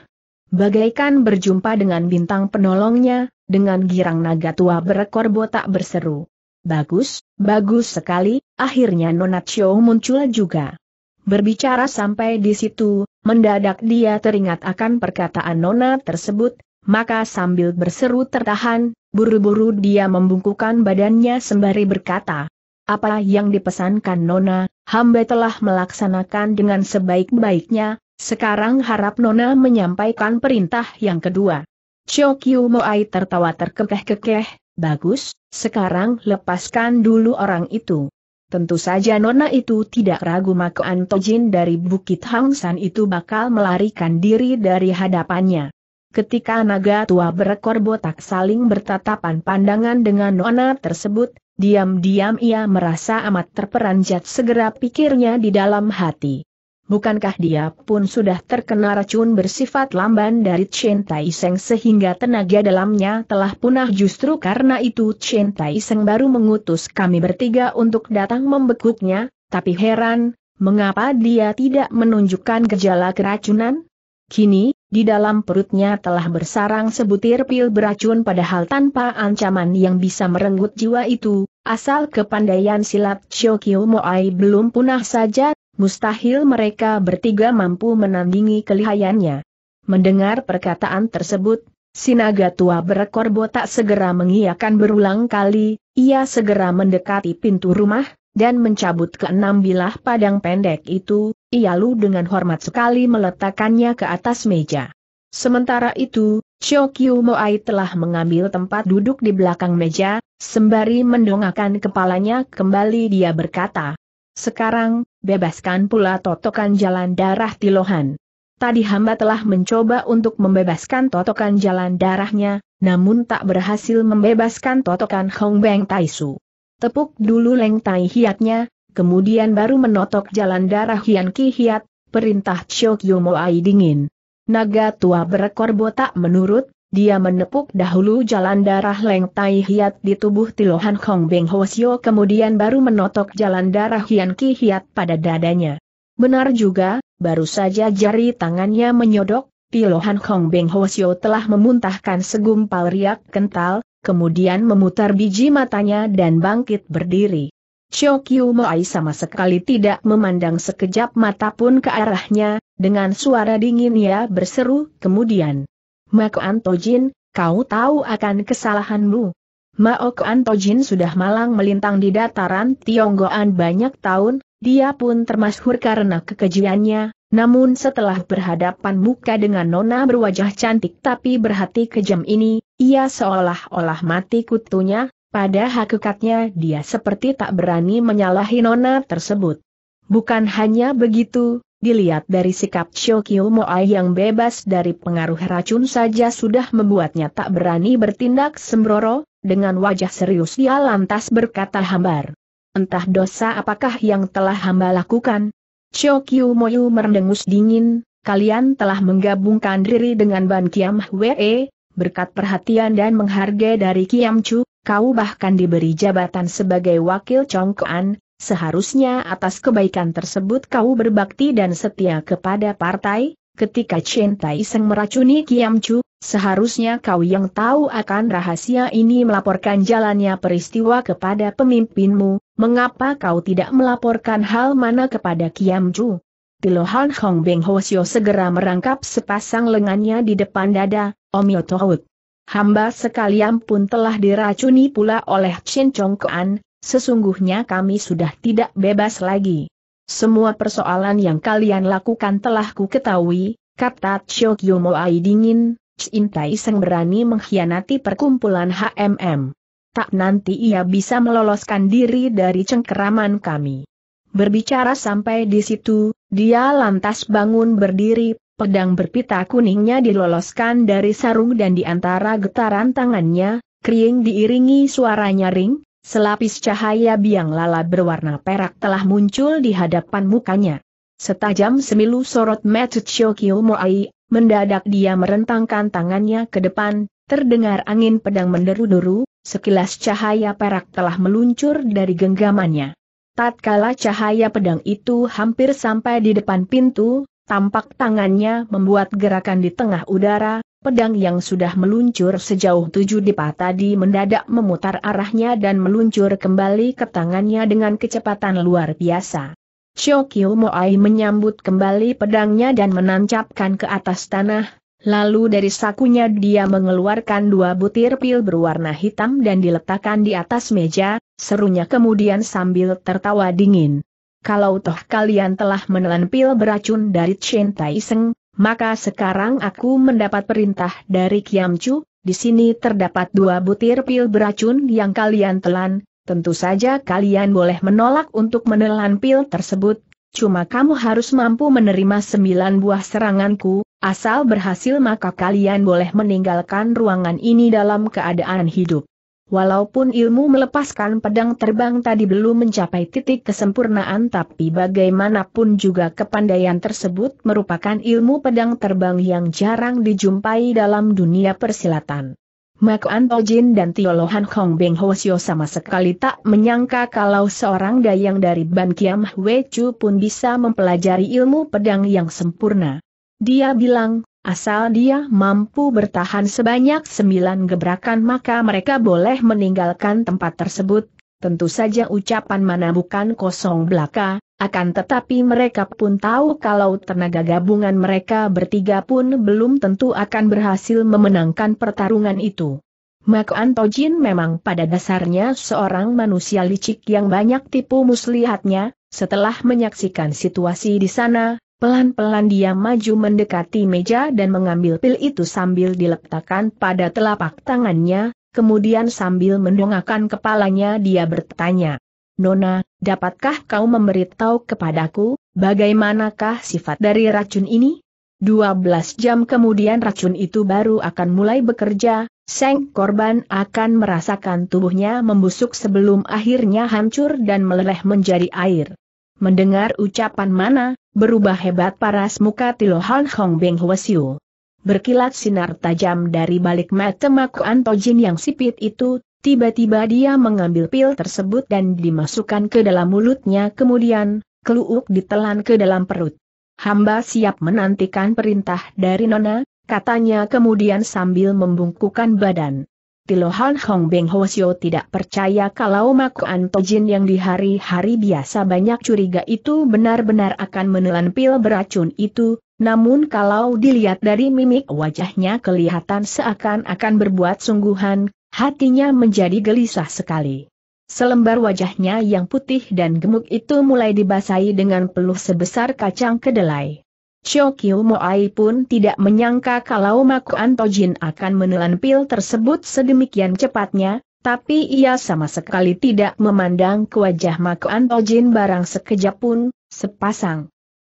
Bagaikan berjumpa dengan bintang penolongnya, dengan girang naga tua berekor botak berseru. Bagus, bagus sekali, akhirnya Nona Chio muncul juga. Berbicara sampai di situ, mendadak dia teringat akan perkataan Nona tersebut, maka sambil berseru tertahan, buru-buru dia membungkukan badannya sembari berkata, apa yang dipesankan Nona, hamba telah melaksanakan dengan sebaik-baiknya, sekarang harap Nona menyampaikan perintah yang kedua. Chokyu Moai tertawa terkekeh-kekeh, Bagus, sekarang lepaskan dulu orang itu. Tentu saja Nona itu tidak ragu maka Antojin dari Bukit Hangsan itu bakal melarikan diri dari hadapannya. Ketika naga tua berekor botak saling bertatapan pandangan dengan Nona tersebut, diam-diam ia merasa amat terperanjat segera pikirnya di dalam hati bukankah dia pun sudah terkena racun bersifat lamban dari Chen Tai Seng sehingga tenaga dalamnya telah punah justru karena itu Chen Tai Seng baru mengutus kami bertiga untuk datang membekuknya, tapi heran, mengapa dia tidak menunjukkan gejala keracunan? Kini, di dalam perutnya telah bersarang sebutir pil beracun padahal tanpa ancaman yang bisa merenggut jiwa itu, asal kepandaian silat Shokyo Moai belum punah saja mustahil mereka bertiga mampu menandingi kelihayannya. Mendengar perkataan tersebut, Sinaga tua berekor botak segera mengiakan berulang kali, ia segera mendekati pintu rumah, dan mencabut keenam bilah padang pendek itu, ia lu dengan hormat sekali meletakkannya ke atas meja. Sementara itu, Chokyu Moai telah mengambil tempat duduk di belakang meja, sembari mendongakkan kepalanya kembali dia berkata, sekarang, bebaskan pula totokan jalan darah Tilohan. Tadi hamba telah mencoba untuk membebaskan totokan jalan darahnya, namun tak berhasil membebaskan totokan Hong Beng Taisu. Tepuk dulu Leng Tai Hiatnya, kemudian baru menotok jalan darah Hian Ki Hiat, perintah Chok Ai dingin. Naga tua berekor botak menurut, dia menepuk dahulu jalan darah Leng Tai Hiat di tubuh Tilohan Hong Beng Hosio kemudian baru menotok jalan darah Hian Ki Hiat pada dadanya. Benar juga, baru saja jari tangannya menyodok, Tilohan Hong Beng Hosio telah memuntahkan segumpal riak kental, kemudian memutar biji matanya dan bangkit berdiri. Cho Kiu Moai sama sekali tidak memandang sekejap mata pun ke arahnya, dengan suara dingin ia berseru, kemudian. Mako Antojin, kau tahu akan kesalahanmu. Mao Antojin sudah malang melintang di dataran Tionggoan banyak tahun, dia pun termasyhur karena kekejiannya, namun setelah berhadapan muka dengan nona berwajah cantik tapi berhati kejam ini, ia seolah-olah mati kutunya, pada hakikatnya dia seperti tak berani menyalahi nona tersebut. Bukan hanya begitu, Dilihat dari sikap Shokyu Moai yang bebas dari pengaruh racun saja sudah membuatnya tak berani bertindak sembroro, dengan wajah serius dia lantas berkata hambar. Entah dosa apakah yang telah hamba lakukan? Shokyu Moyu merendengus dingin, kalian telah menggabungkan diri dengan Ban Kiam Hwee, berkat perhatian dan menghargai dari Kiam Chu, kau bahkan diberi jabatan sebagai wakil Kuan, Seharusnya atas kebaikan tersebut kau berbakti dan setia kepada partai, ketika Chen Tai Seng meracuni Kiam Chu, seharusnya kau yang tahu akan rahasia ini melaporkan jalannya peristiwa kepada pemimpinmu, mengapa kau tidak melaporkan hal mana kepada Kiam Chu? Han Hong Beng Hosio segera merangkap sepasang lengannya di depan dada, Omio Tohut. Hamba sekalian pun telah diracuni pula oleh Chen Chong Kuan, sesungguhnya kami sudah tidak bebas lagi. Semua persoalan yang kalian lakukan telah ku ketahui, kata Chok Moai dingin, cintai Tai Seng berani mengkhianati perkumpulan HMM. Tak nanti ia bisa meloloskan diri dari cengkeraman kami. Berbicara sampai di situ, dia lantas bangun berdiri, pedang berpita kuningnya diloloskan dari sarung dan di antara getaran tangannya, kering diiringi suara nyaring, Selapis cahaya biang lala berwarna perak telah muncul di hadapan mukanya. Setajam semilu sorot Matthew Chokyo Moai, mendadak dia merentangkan tangannya ke depan, terdengar angin pedang menderu-deru, sekilas cahaya perak telah meluncur dari genggamannya. Tatkala cahaya pedang itu hampir sampai di depan pintu, Tampak tangannya membuat gerakan di tengah udara, pedang yang sudah meluncur sejauh tujuh dipa tadi mendadak memutar arahnya dan meluncur kembali ke tangannya dengan kecepatan luar biasa. Chokyo Moai menyambut kembali pedangnya dan menancapkan ke atas tanah, lalu dari sakunya dia mengeluarkan dua butir pil berwarna hitam dan diletakkan di atas meja, serunya kemudian sambil tertawa dingin kalau toh kalian telah menelan pil beracun dari Chen Tai maka sekarang aku mendapat perintah dari Kiam Chu, di sini terdapat dua butir pil beracun yang kalian telan, tentu saja kalian boleh menolak untuk menelan pil tersebut, cuma kamu harus mampu menerima sembilan buah seranganku, asal berhasil maka kalian boleh meninggalkan ruangan ini dalam keadaan hidup. Walaupun ilmu melepaskan pedang terbang tadi belum mencapai titik kesempurnaan tapi bagaimanapun juga kepandaian tersebut merupakan ilmu pedang terbang yang jarang dijumpai dalam dunia persilatan. Mak Antojin dan Tiolohan Hong Beng Hosio sama sekali tak menyangka kalau seorang dayang dari Ban Kiam Hwe Chu pun bisa mempelajari ilmu pedang yang sempurna. Dia bilang, Asal dia mampu bertahan sebanyak sembilan gebrakan maka mereka boleh meninggalkan tempat tersebut. Tentu saja ucapan mana bukan kosong belaka, akan tetapi mereka pun tahu kalau tenaga gabungan mereka bertiga pun belum tentu akan berhasil memenangkan pertarungan itu. Mak Antojin memang pada dasarnya seorang manusia licik yang banyak tipu muslihatnya, setelah menyaksikan situasi di sana, Pelan-pelan dia maju mendekati meja dan mengambil pil itu sambil diletakkan pada telapak tangannya, kemudian sambil mendongakkan kepalanya dia bertanya. Nona, dapatkah kau memberitahu kepadaku, bagaimanakah sifat dari racun ini? 12 jam kemudian racun itu baru akan mulai bekerja, Seng korban akan merasakan tubuhnya membusuk sebelum akhirnya hancur dan meleleh menjadi air. Mendengar ucapan mana, berubah hebat paras muka Tilo Han Hong Beng Hwasyu. Berkilat sinar tajam dari balik mata Maku Antojin yang sipit itu, tiba-tiba dia mengambil pil tersebut dan dimasukkan ke dalam mulutnya kemudian, keluuk ditelan ke dalam perut. Hamba siap menantikan perintah dari Nona, katanya kemudian sambil membungkukkan badan. Tilohan Hong Beng Hosio tidak percaya kalau Mak Antojin yang di hari-hari biasa banyak curiga itu benar-benar akan menelan pil beracun itu, namun kalau dilihat dari mimik wajahnya kelihatan seakan-akan berbuat sungguhan, hatinya menjadi gelisah sekali. Selembar wajahnya yang putih dan gemuk itu mulai dibasahi dengan peluh sebesar kacang kedelai. Chokyo Moai pun tidak menyangka kalau Mako Antojin akan menelan pil tersebut sedemikian cepatnya, tapi ia sama sekali tidak memandang ke wajah Mako Antojin barang sekejap pun, sepasang.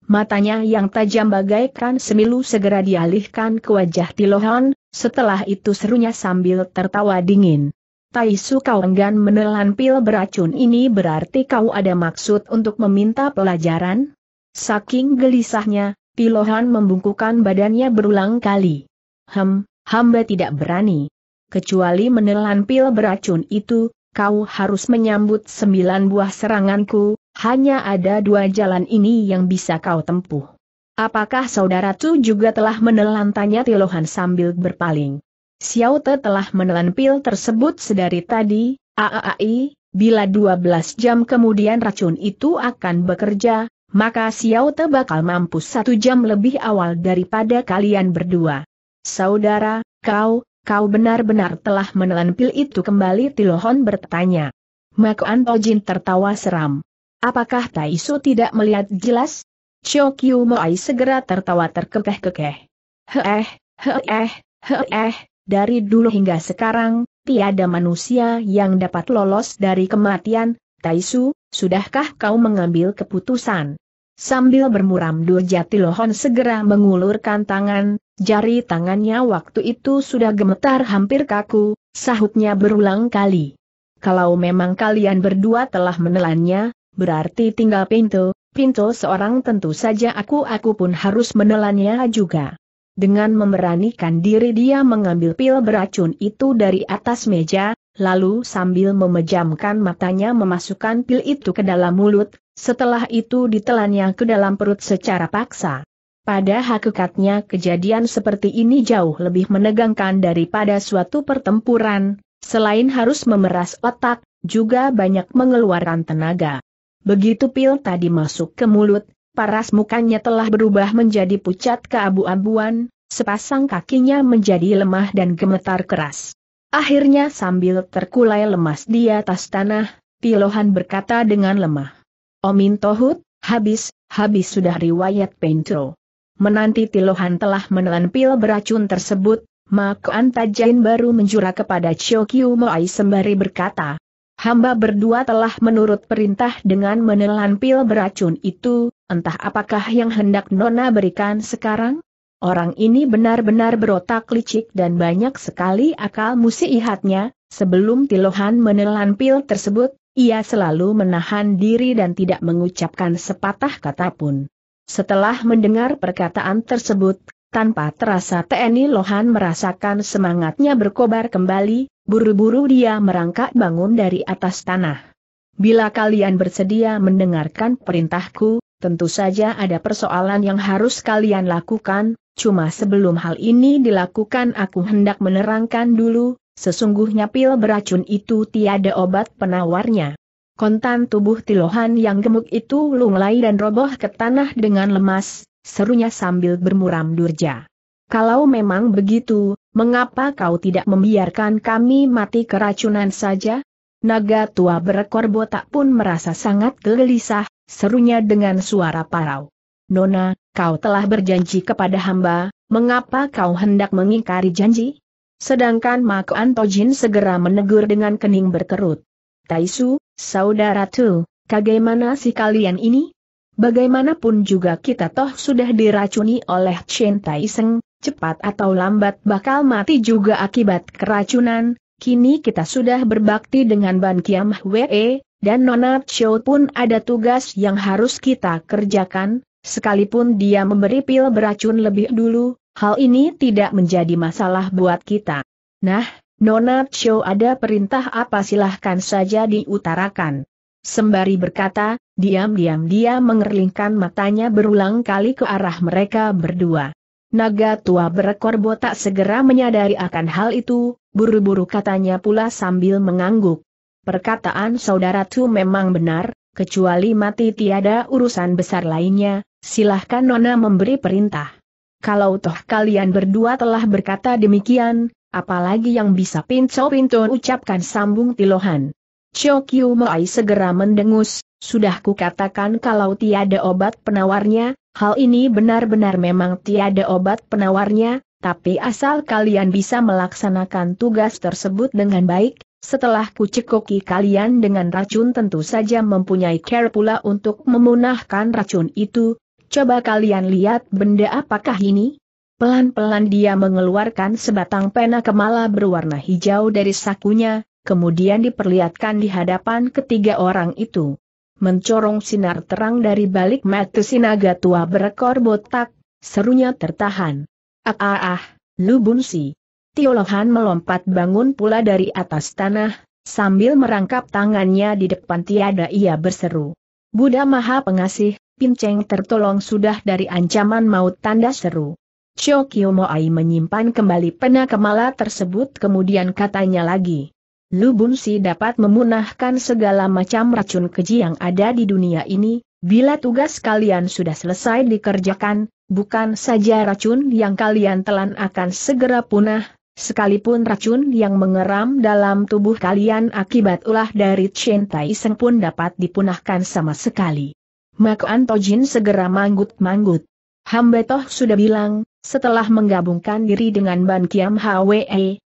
Matanya yang tajam bagaikan semilu segera dialihkan ke wajah Tilohon, setelah itu serunya sambil tertawa dingin. Taisu kau enggan menelan pil beracun ini berarti kau ada maksud untuk meminta pelajaran? Saking gelisahnya, Pilohan membungkukan badannya berulang kali. Hem, hamba tidak berani. Kecuali menelan pil beracun itu, kau harus menyambut sembilan buah seranganku, hanya ada dua jalan ini yang bisa kau tempuh. Apakah saudara Tu juga telah menelan tanya Tilohan sambil berpaling? Xiao Te telah menelan pil tersebut sedari tadi, AAI, Bila 12 jam kemudian racun itu akan bekerja, maka Xiao Te bakal mampus satu jam lebih awal daripada kalian berdua. Saudara, kau, kau benar-benar telah menelan pil itu kembali Tilohon bertanya. Mako Antojin tertawa seram. Apakah Taisu tidak melihat jelas? Shokyu Moai segera tertawa terkekeh-kekeh. Heeh, heeh, heeh, dari dulu hingga sekarang, tiada manusia yang dapat lolos dari kematian, Taisu, sudahkah kau mengambil keputusan? Sambil bermuram Durjati Lohon segera mengulurkan tangan, jari tangannya waktu itu sudah gemetar hampir kaku, sahutnya berulang kali. Kalau memang kalian berdua telah menelannya, berarti tinggal pintu, pintu seorang tentu saja aku-aku pun harus menelannya juga. Dengan memberanikan diri dia mengambil pil beracun itu dari atas meja, lalu sambil memejamkan matanya memasukkan pil itu ke dalam mulut, setelah itu ditelannya ke dalam perut secara paksa. Pada hakikatnya kejadian seperti ini jauh lebih menegangkan daripada suatu pertempuran, selain harus memeras otak, juga banyak mengeluarkan tenaga. Begitu pil tadi masuk ke mulut, paras mukanya telah berubah menjadi pucat keabu-abuan, sepasang kakinya menjadi lemah dan gemetar keras. Akhirnya sambil terkulai lemas di atas tanah, Tilohan berkata dengan lemah. Omin Tohut, habis, habis sudah riwayat Pentro. Menanti Tilohan telah menelan pil beracun tersebut, Makoan Tajain baru menjura kepada Chio Kiu Moai sembari berkata. Hamba berdua telah menurut perintah dengan menelan pil beracun itu, entah apakah yang hendak Nona berikan sekarang? Orang ini benar-benar berotak licik dan banyak sekali akal musihatnya, sebelum Tilohan menelan pil tersebut, ia selalu menahan diri dan tidak mengucapkan sepatah kata pun. Setelah mendengar perkataan tersebut, tanpa terasa TNI Lohan merasakan semangatnya berkobar kembali, buru-buru dia merangkak bangun dari atas tanah. Bila kalian bersedia mendengarkan perintahku, tentu saja ada persoalan yang harus kalian lakukan, cuma sebelum hal ini dilakukan aku hendak menerangkan dulu, sesungguhnya pil beracun itu tiada obat penawarnya. Kontan tubuh Tilohan yang gemuk itu lunglai dan roboh ke tanah dengan lemas, serunya sambil bermuram durja. Kalau memang begitu, mengapa kau tidak membiarkan kami mati keracunan saja? Naga tua berekor botak pun merasa sangat gelisah, serunya dengan suara parau. Nona, kau telah berjanji kepada hamba, mengapa kau hendak mengingkari janji? Sedangkan Mak Antojin segera menegur dengan kening berkerut. Taisu, saudara tu, bagaimana sih kalian ini? Bagaimanapun juga kita toh sudah diracuni oleh Chen Taiseng, cepat atau lambat bakal mati juga akibat keracunan, kini kita sudah berbakti dengan Ban Kiam Hwe, dan Nona Chou pun ada tugas yang harus kita kerjakan, Sekalipun dia memberi pil beracun lebih dulu, hal ini tidak menjadi masalah buat kita. Nah, Nona Cho ada perintah apa silahkan saja diutarakan. Sembari berkata, diam-diam dia mengerlingkan matanya berulang kali ke arah mereka berdua. Naga tua berekor botak segera menyadari akan hal itu, buru-buru katanya pula sambil mengangguk. Perkataan saudara Tu memang benar, kecuali mati tiada urusan besar lainnya, Silahkan Nona memberi perintah. Kalau toh kalian berdua telah berkata demikian, apalagi yang bisa pinco Pinto ucapkan sambung tilohan. Chokyu Moai segera mendengus, sudah kukatakan kalau tiada obat penawarnya, hal ini benar-benar memang tiada obat penawarnya, tapi asal kalian bisa melaksanakan tugas tersebut dengan baik, setelah kucekoki kalian dengan racun tentu saja mempunyai care pula untuk memunahkan racun itu, Coba kalian lihat benda apakah ini? Pelan-pelan dia mengeluarkan sebatang pena kemala berwarna hijau dari sakunya, kemudian diperlihatkan di hadapan ketiga orang itu. Mencorong sinar terang dari balik mata sinaga tua berekor botak, serunya tertahan. Ah ah ah, Lubunsi. Tiolohan melompat bangun pula dari atas tanah, sambil merangkap tangannya di depan tiada ia berseru. Buddha Maha Pengasih, Pim Cheng tertolong sudah dari ancaman maut tanda seru. Mo Moai menyimpan kembali pena kemala tersebut kemudian katanya lagi. Lu Si dapat memunahkan segala macam racun keji yang ada di dunia ini, bila tugas kalian sudah selesai dikerjakan, bukan saja racun yang kalian telan akan segera punah, sekalipun racun yang mengeram dalam tubuh kalian akibat ulah dari Chen Tai Seng pun dapat dipunahkan sama sekali. Mak Antojin segera manggut-manggut. Hamba Toh sudah bilang, setelah menggabungkan diri dengan Ban Kiam Hwe,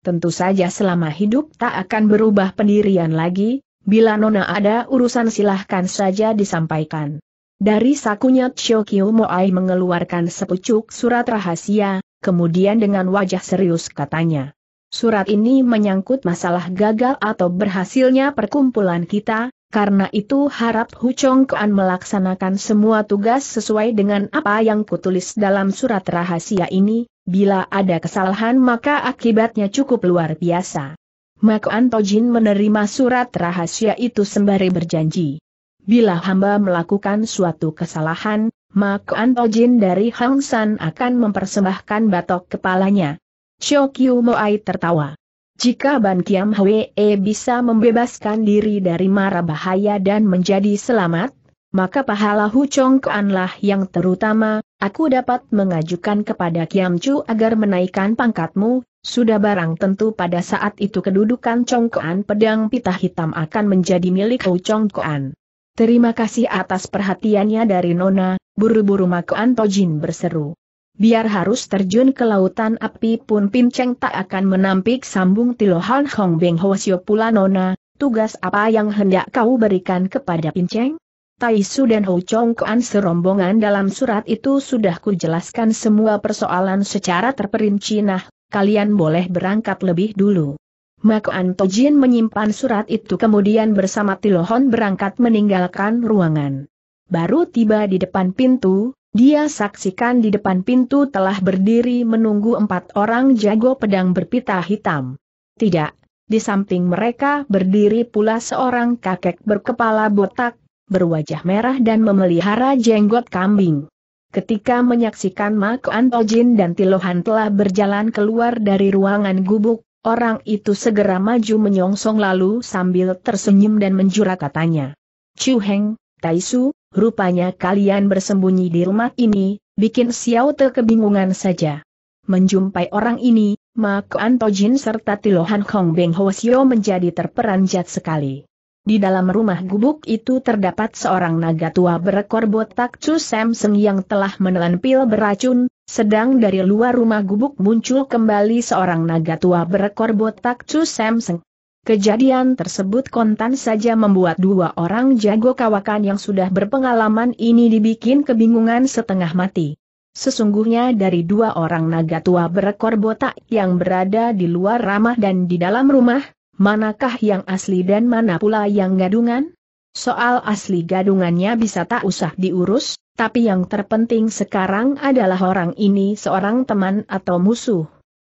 tentu saja selama hidup tak akan berubah pendirian lagi, bila Nona ada urusan silahkan saja disampaikan. Dari sakunya Kiu Moai mengeluarkan sepucuk surat rahasia, kemudian dengan wajah serius katanya. Surat ini menyangkut masalah gagal atau berhasilnya perkumpulan kita, karena itu harap Hu Chongkuan melaksanakan semua tugas sesuai dengan apa yang kutulis dalam surat rahasia ini, bila ada kesalahan maka akibatnya cukup luar biasa. Maka Antojin menerima surat rahasia itu sembari berjanji. Bila hamba melakukan suatu kesalahan, maka Antojin dari Hang San akan mempersembahkan batok kepalanya. Shokyu Moai tertawa. Jika Ban Kiam Hwee bisa membebaskan diri dari mara bahaya dan menjadi selamat, maka pahala Hucong Kuanlah yang terutama, aku dapat mengajukan kepada Kiam Chu agar menaikkan pangkatmu, sudah barang tentu pada saat itu kedudukan Chong Kuan pedang pita hitam akan menjadi milik Chong Kuan. Terima kasih atas perhatiannya dari Nona, buru-buru Makuan Tojin berseru biar harus terjun ke lautan api pun Pinceng tak akan menampik sambung Tilohan Hong Beng Hwasyo pula nona, tugas apa yang hendak kau berikan kepada Pinceng? Su dan Ho Chong Kuan serombongan dalam surat itu sudah kujelaskan semua persoalan secara terperinci nah, kalian boleh berangkat lebih dulu. Makoan Tojin menyimpan surat itu kemudian bersama Tilohon berangkat meninggalkan ruangan. Baru tiba di depan pintu, dia saksikan di depan pintu telah berdiri menunggu empat orang jago pedang berpita hitam. Tidak, di samping mereka berdiri pula seorang kakek berkepala botak, berwajah merah dan memelihara jenggot kambing. Ketika menyaksikan Mak Antojin dan Tilohan telah berjalan keluar dari ruangan gubuk, orang itu segera maju menyongsong lalu sambil tersenyum dan menjura katanya. Chu Heng, Taisu, rupanya kalian bersembunyi di rumah ini, bikin Xiao Te kebingungan saja. Menjumpai orang ini, maka Antojin serta Tilohan Hong Beng Hosio menjadi terperanjat sekali. Di dalam rumah gubuk itu terdapat seorang naga tua berekor botak Chu Sam yang telah menelan pil beracun, sedang dari luar rumah gubuk muncul kembali seorang naga tua berekor botak Chu Sam Kejadian tersebut kontan saja membuat dua orang jago kawakan yang sudah berpengalaman ini dibikin kebingungan setengah mati. Sesungguhnya dari dua orang naga tua berekor botak yang berada di luar ramah dan di dalam rumah, manakah yang asli dan mana pula yang gadungan? Soal asli gadungannya bisa tak usah diurus, tapi yang terpenting sekarang adalah orang ini seorang teman atau musuh.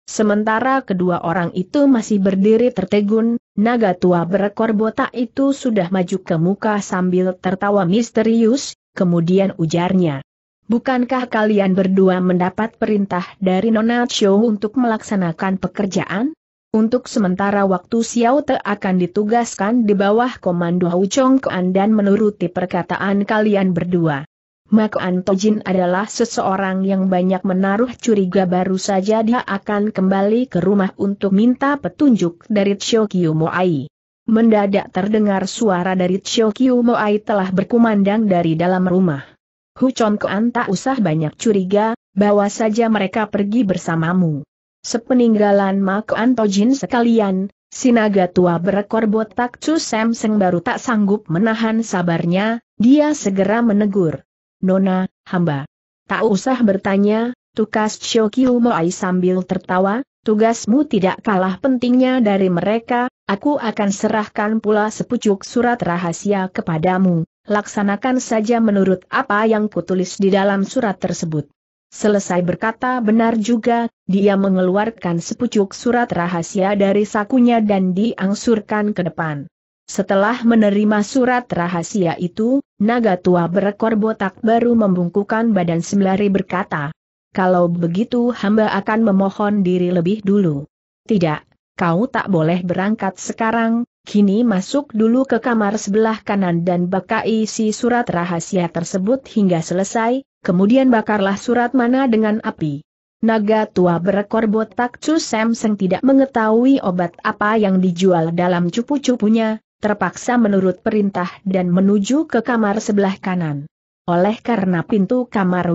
Sementara kedua orang itu masih berdiri tertegun, naga tua berekor botak itu sudah maju ke muka sambil tertawa misterius, kemudian ujarnya. Bukankah kalian berdua mendapat perintah dari Nona Chou untuk melaksanakan pekerjaan? Untuk sementara waktu Xiao Te akan ditugaskan di bawah komando Hu Chong Kuan dan menuruti perkataan kalian berdua. Mak Antojin adalah seseorang yang banyak menaruh curiga baru saja dia akan kembali ke rumah untuk minta petunjuk dari Chokyu Moai. Mendadak terdengar suara dari Chokyu Moai telah berkumandang dari dalam rumah. Hucon Koan tak usah banyak curiga, bawa saja mereka pergi bersamamu. Sepeninggalan Mak Antojin sekalian, Sinaga tua berekor botak Chu Samseng baru tak sanggup menahan sabarnya, dia segera menegur. Nona, hamba. Tak usah bertanya, tukas Shokyu Moai sambil tertawa, tugasmu tidak kalah pentingnya dari mereka, aku akan serahkan pula sepucuk surat rahasia kepadamu, laksanakan saja menurut apa yang kutulis di dalam surat tersebut. Selesai berkata benar juga, dia mengeluarkan sepucuk surat rahasia dari sakunya dan diangsurkan ke depan. Setelah menerima surat rahasia itu, naga tua berekor botak baru membungkukan badan sembari berkata, kalau begitu hamba akan memohon diri lebih dulu. Tidak, kau tak boleh berangkat sekarang, kini masuk dulu ke kamar sebelah kanan dan baka isi surat rahasia tersebut hingga selesai, kemudian bakarlah surat mana dengan api. Naga tua berekor botak Chu Samseng tidak mengetahui obat apa yang dijual dalam cupu-cupunya, terpaksa menurut perintah dan menuju ke kamar sebelah kanan. Oleh karena pintu kamar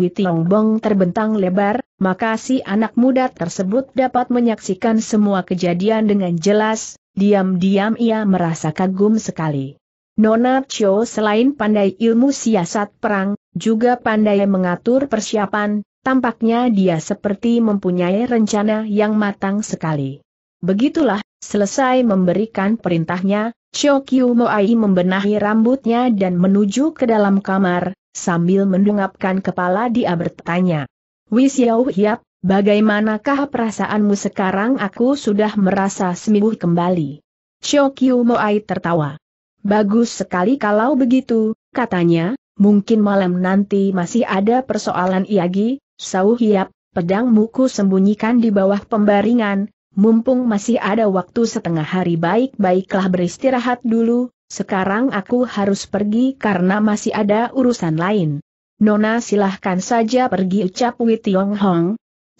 Bong terbentang lebar, maka si anak muda tersebut dapat menyaksikan semua kejadian dengan jelas, diam-diam ia merasa kagum sekali. Nona Cho selain pandai ilmu siasat perang, juga pandai mengatur persiapan, tampaknya dia seperti mempunyai rencana yang matang sekali. Begitulah, selesai memberikan perintahnya, Chokyu Moai membenahi rambutnya dan menuju ke dalam kamar, sambil mendungapkan kepala dia bertanya. Wisiau Hiap, bagaimanakah perasaanmu sekarang aku sudah merasa sembuh kembali? Chokyu Moai tertawa. Bagus sekali kalau begitu, katanya, mungkin malam nanti masih ada persoalan Iagi, Sau Hiap, pedang muku sembunyikan di bawah pembaringan, mumpung masih ada waktu setengah hari baik-baiklah beristirahat dulu, sekarang aku harus pergi karena masih ada urusan lain. Nona silahkan saja pergi ucap Wei Tiong Hong.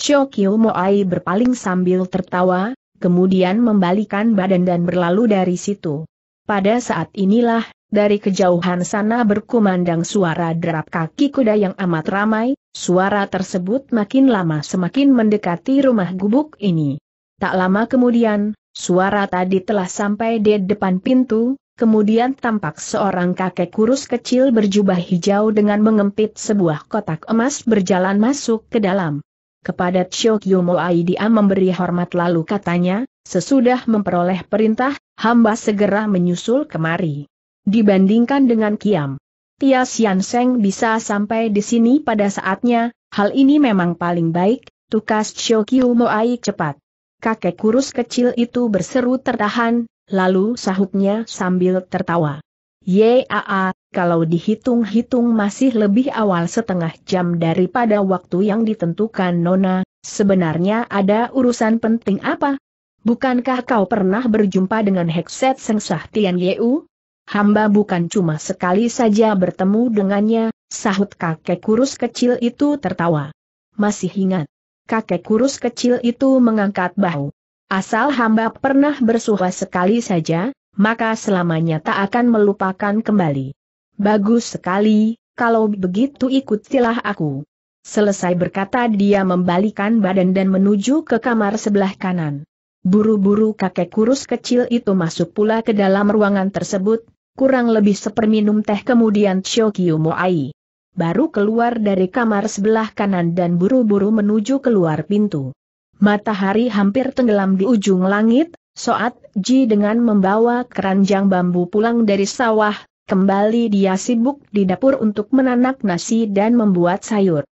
Cho Kiu Ai berpaling sambil tertawa, kemudian membalikan badan dan berlalu dari situ. Pada saat inilah, dari kejauhan sana berkumandang suara derap kaki kuda yang amat ramai, suara tersebut makin lama semakin mendekati rumah gubuk ini. Tak lama kemudian, suara tadi telah sampai di depan pintu, kemudian tampak seorang kakek kurus kecil berjubah hijau dengan mengempit sebuah kotak emas berjalan masuk ke dalam. Kepada Chokyo Moai dia memberi hormat lalu katanya, sesudah memperoleh perintah, hamba segera menyusul kemari. Dibandingkan dengan Kiam. Tia Sian Seng bisa sampai di sini pada saatnya, hal ini memang paling baik, tukas Chokyo Moai cepat kakek kurus kecil itu berseru tertahan, lalu sahutnya sambil tertawa. Yaa, kalau dihitung-hitung masih lebih awal setengah jam daripada waktu yang ditentukan Nona, sebenarnya ada urusan penting apa? Bukankah kau pernah berjumpa dengan Hekset Sengsah Tian Yeu? Hamba bukan cuma sekali saja bertemu dengannya, sahut kakek kurus kecil itu tertawa. Masih ingat? kakek kurus kecil itu mengangkat bahu. Asal hamba pernah bersuah sekali saja, maka selamanya tak akan melupakan kembali. Bagus sekali, kalau begitu ikutilah aku. Selesai berkata dia membalikan badan dan menuju ke kamar sebelah kanan. Buru-buru kakek kurus kecil itu masuk pula ke dalam ruangan tersebut, kurang lebih seperminum teh kemudian Chokyu Moai baru keluar dari kamar sebelah kanan dan buru-buru menuju keluar pintu. Matahari hampir tenggelam di ujung langit, Soat Ji dengan membawa keranjang bambu pulang dari sawah, kembali dia sibuk di dapur untuk menanak nasi dan membuat sayur.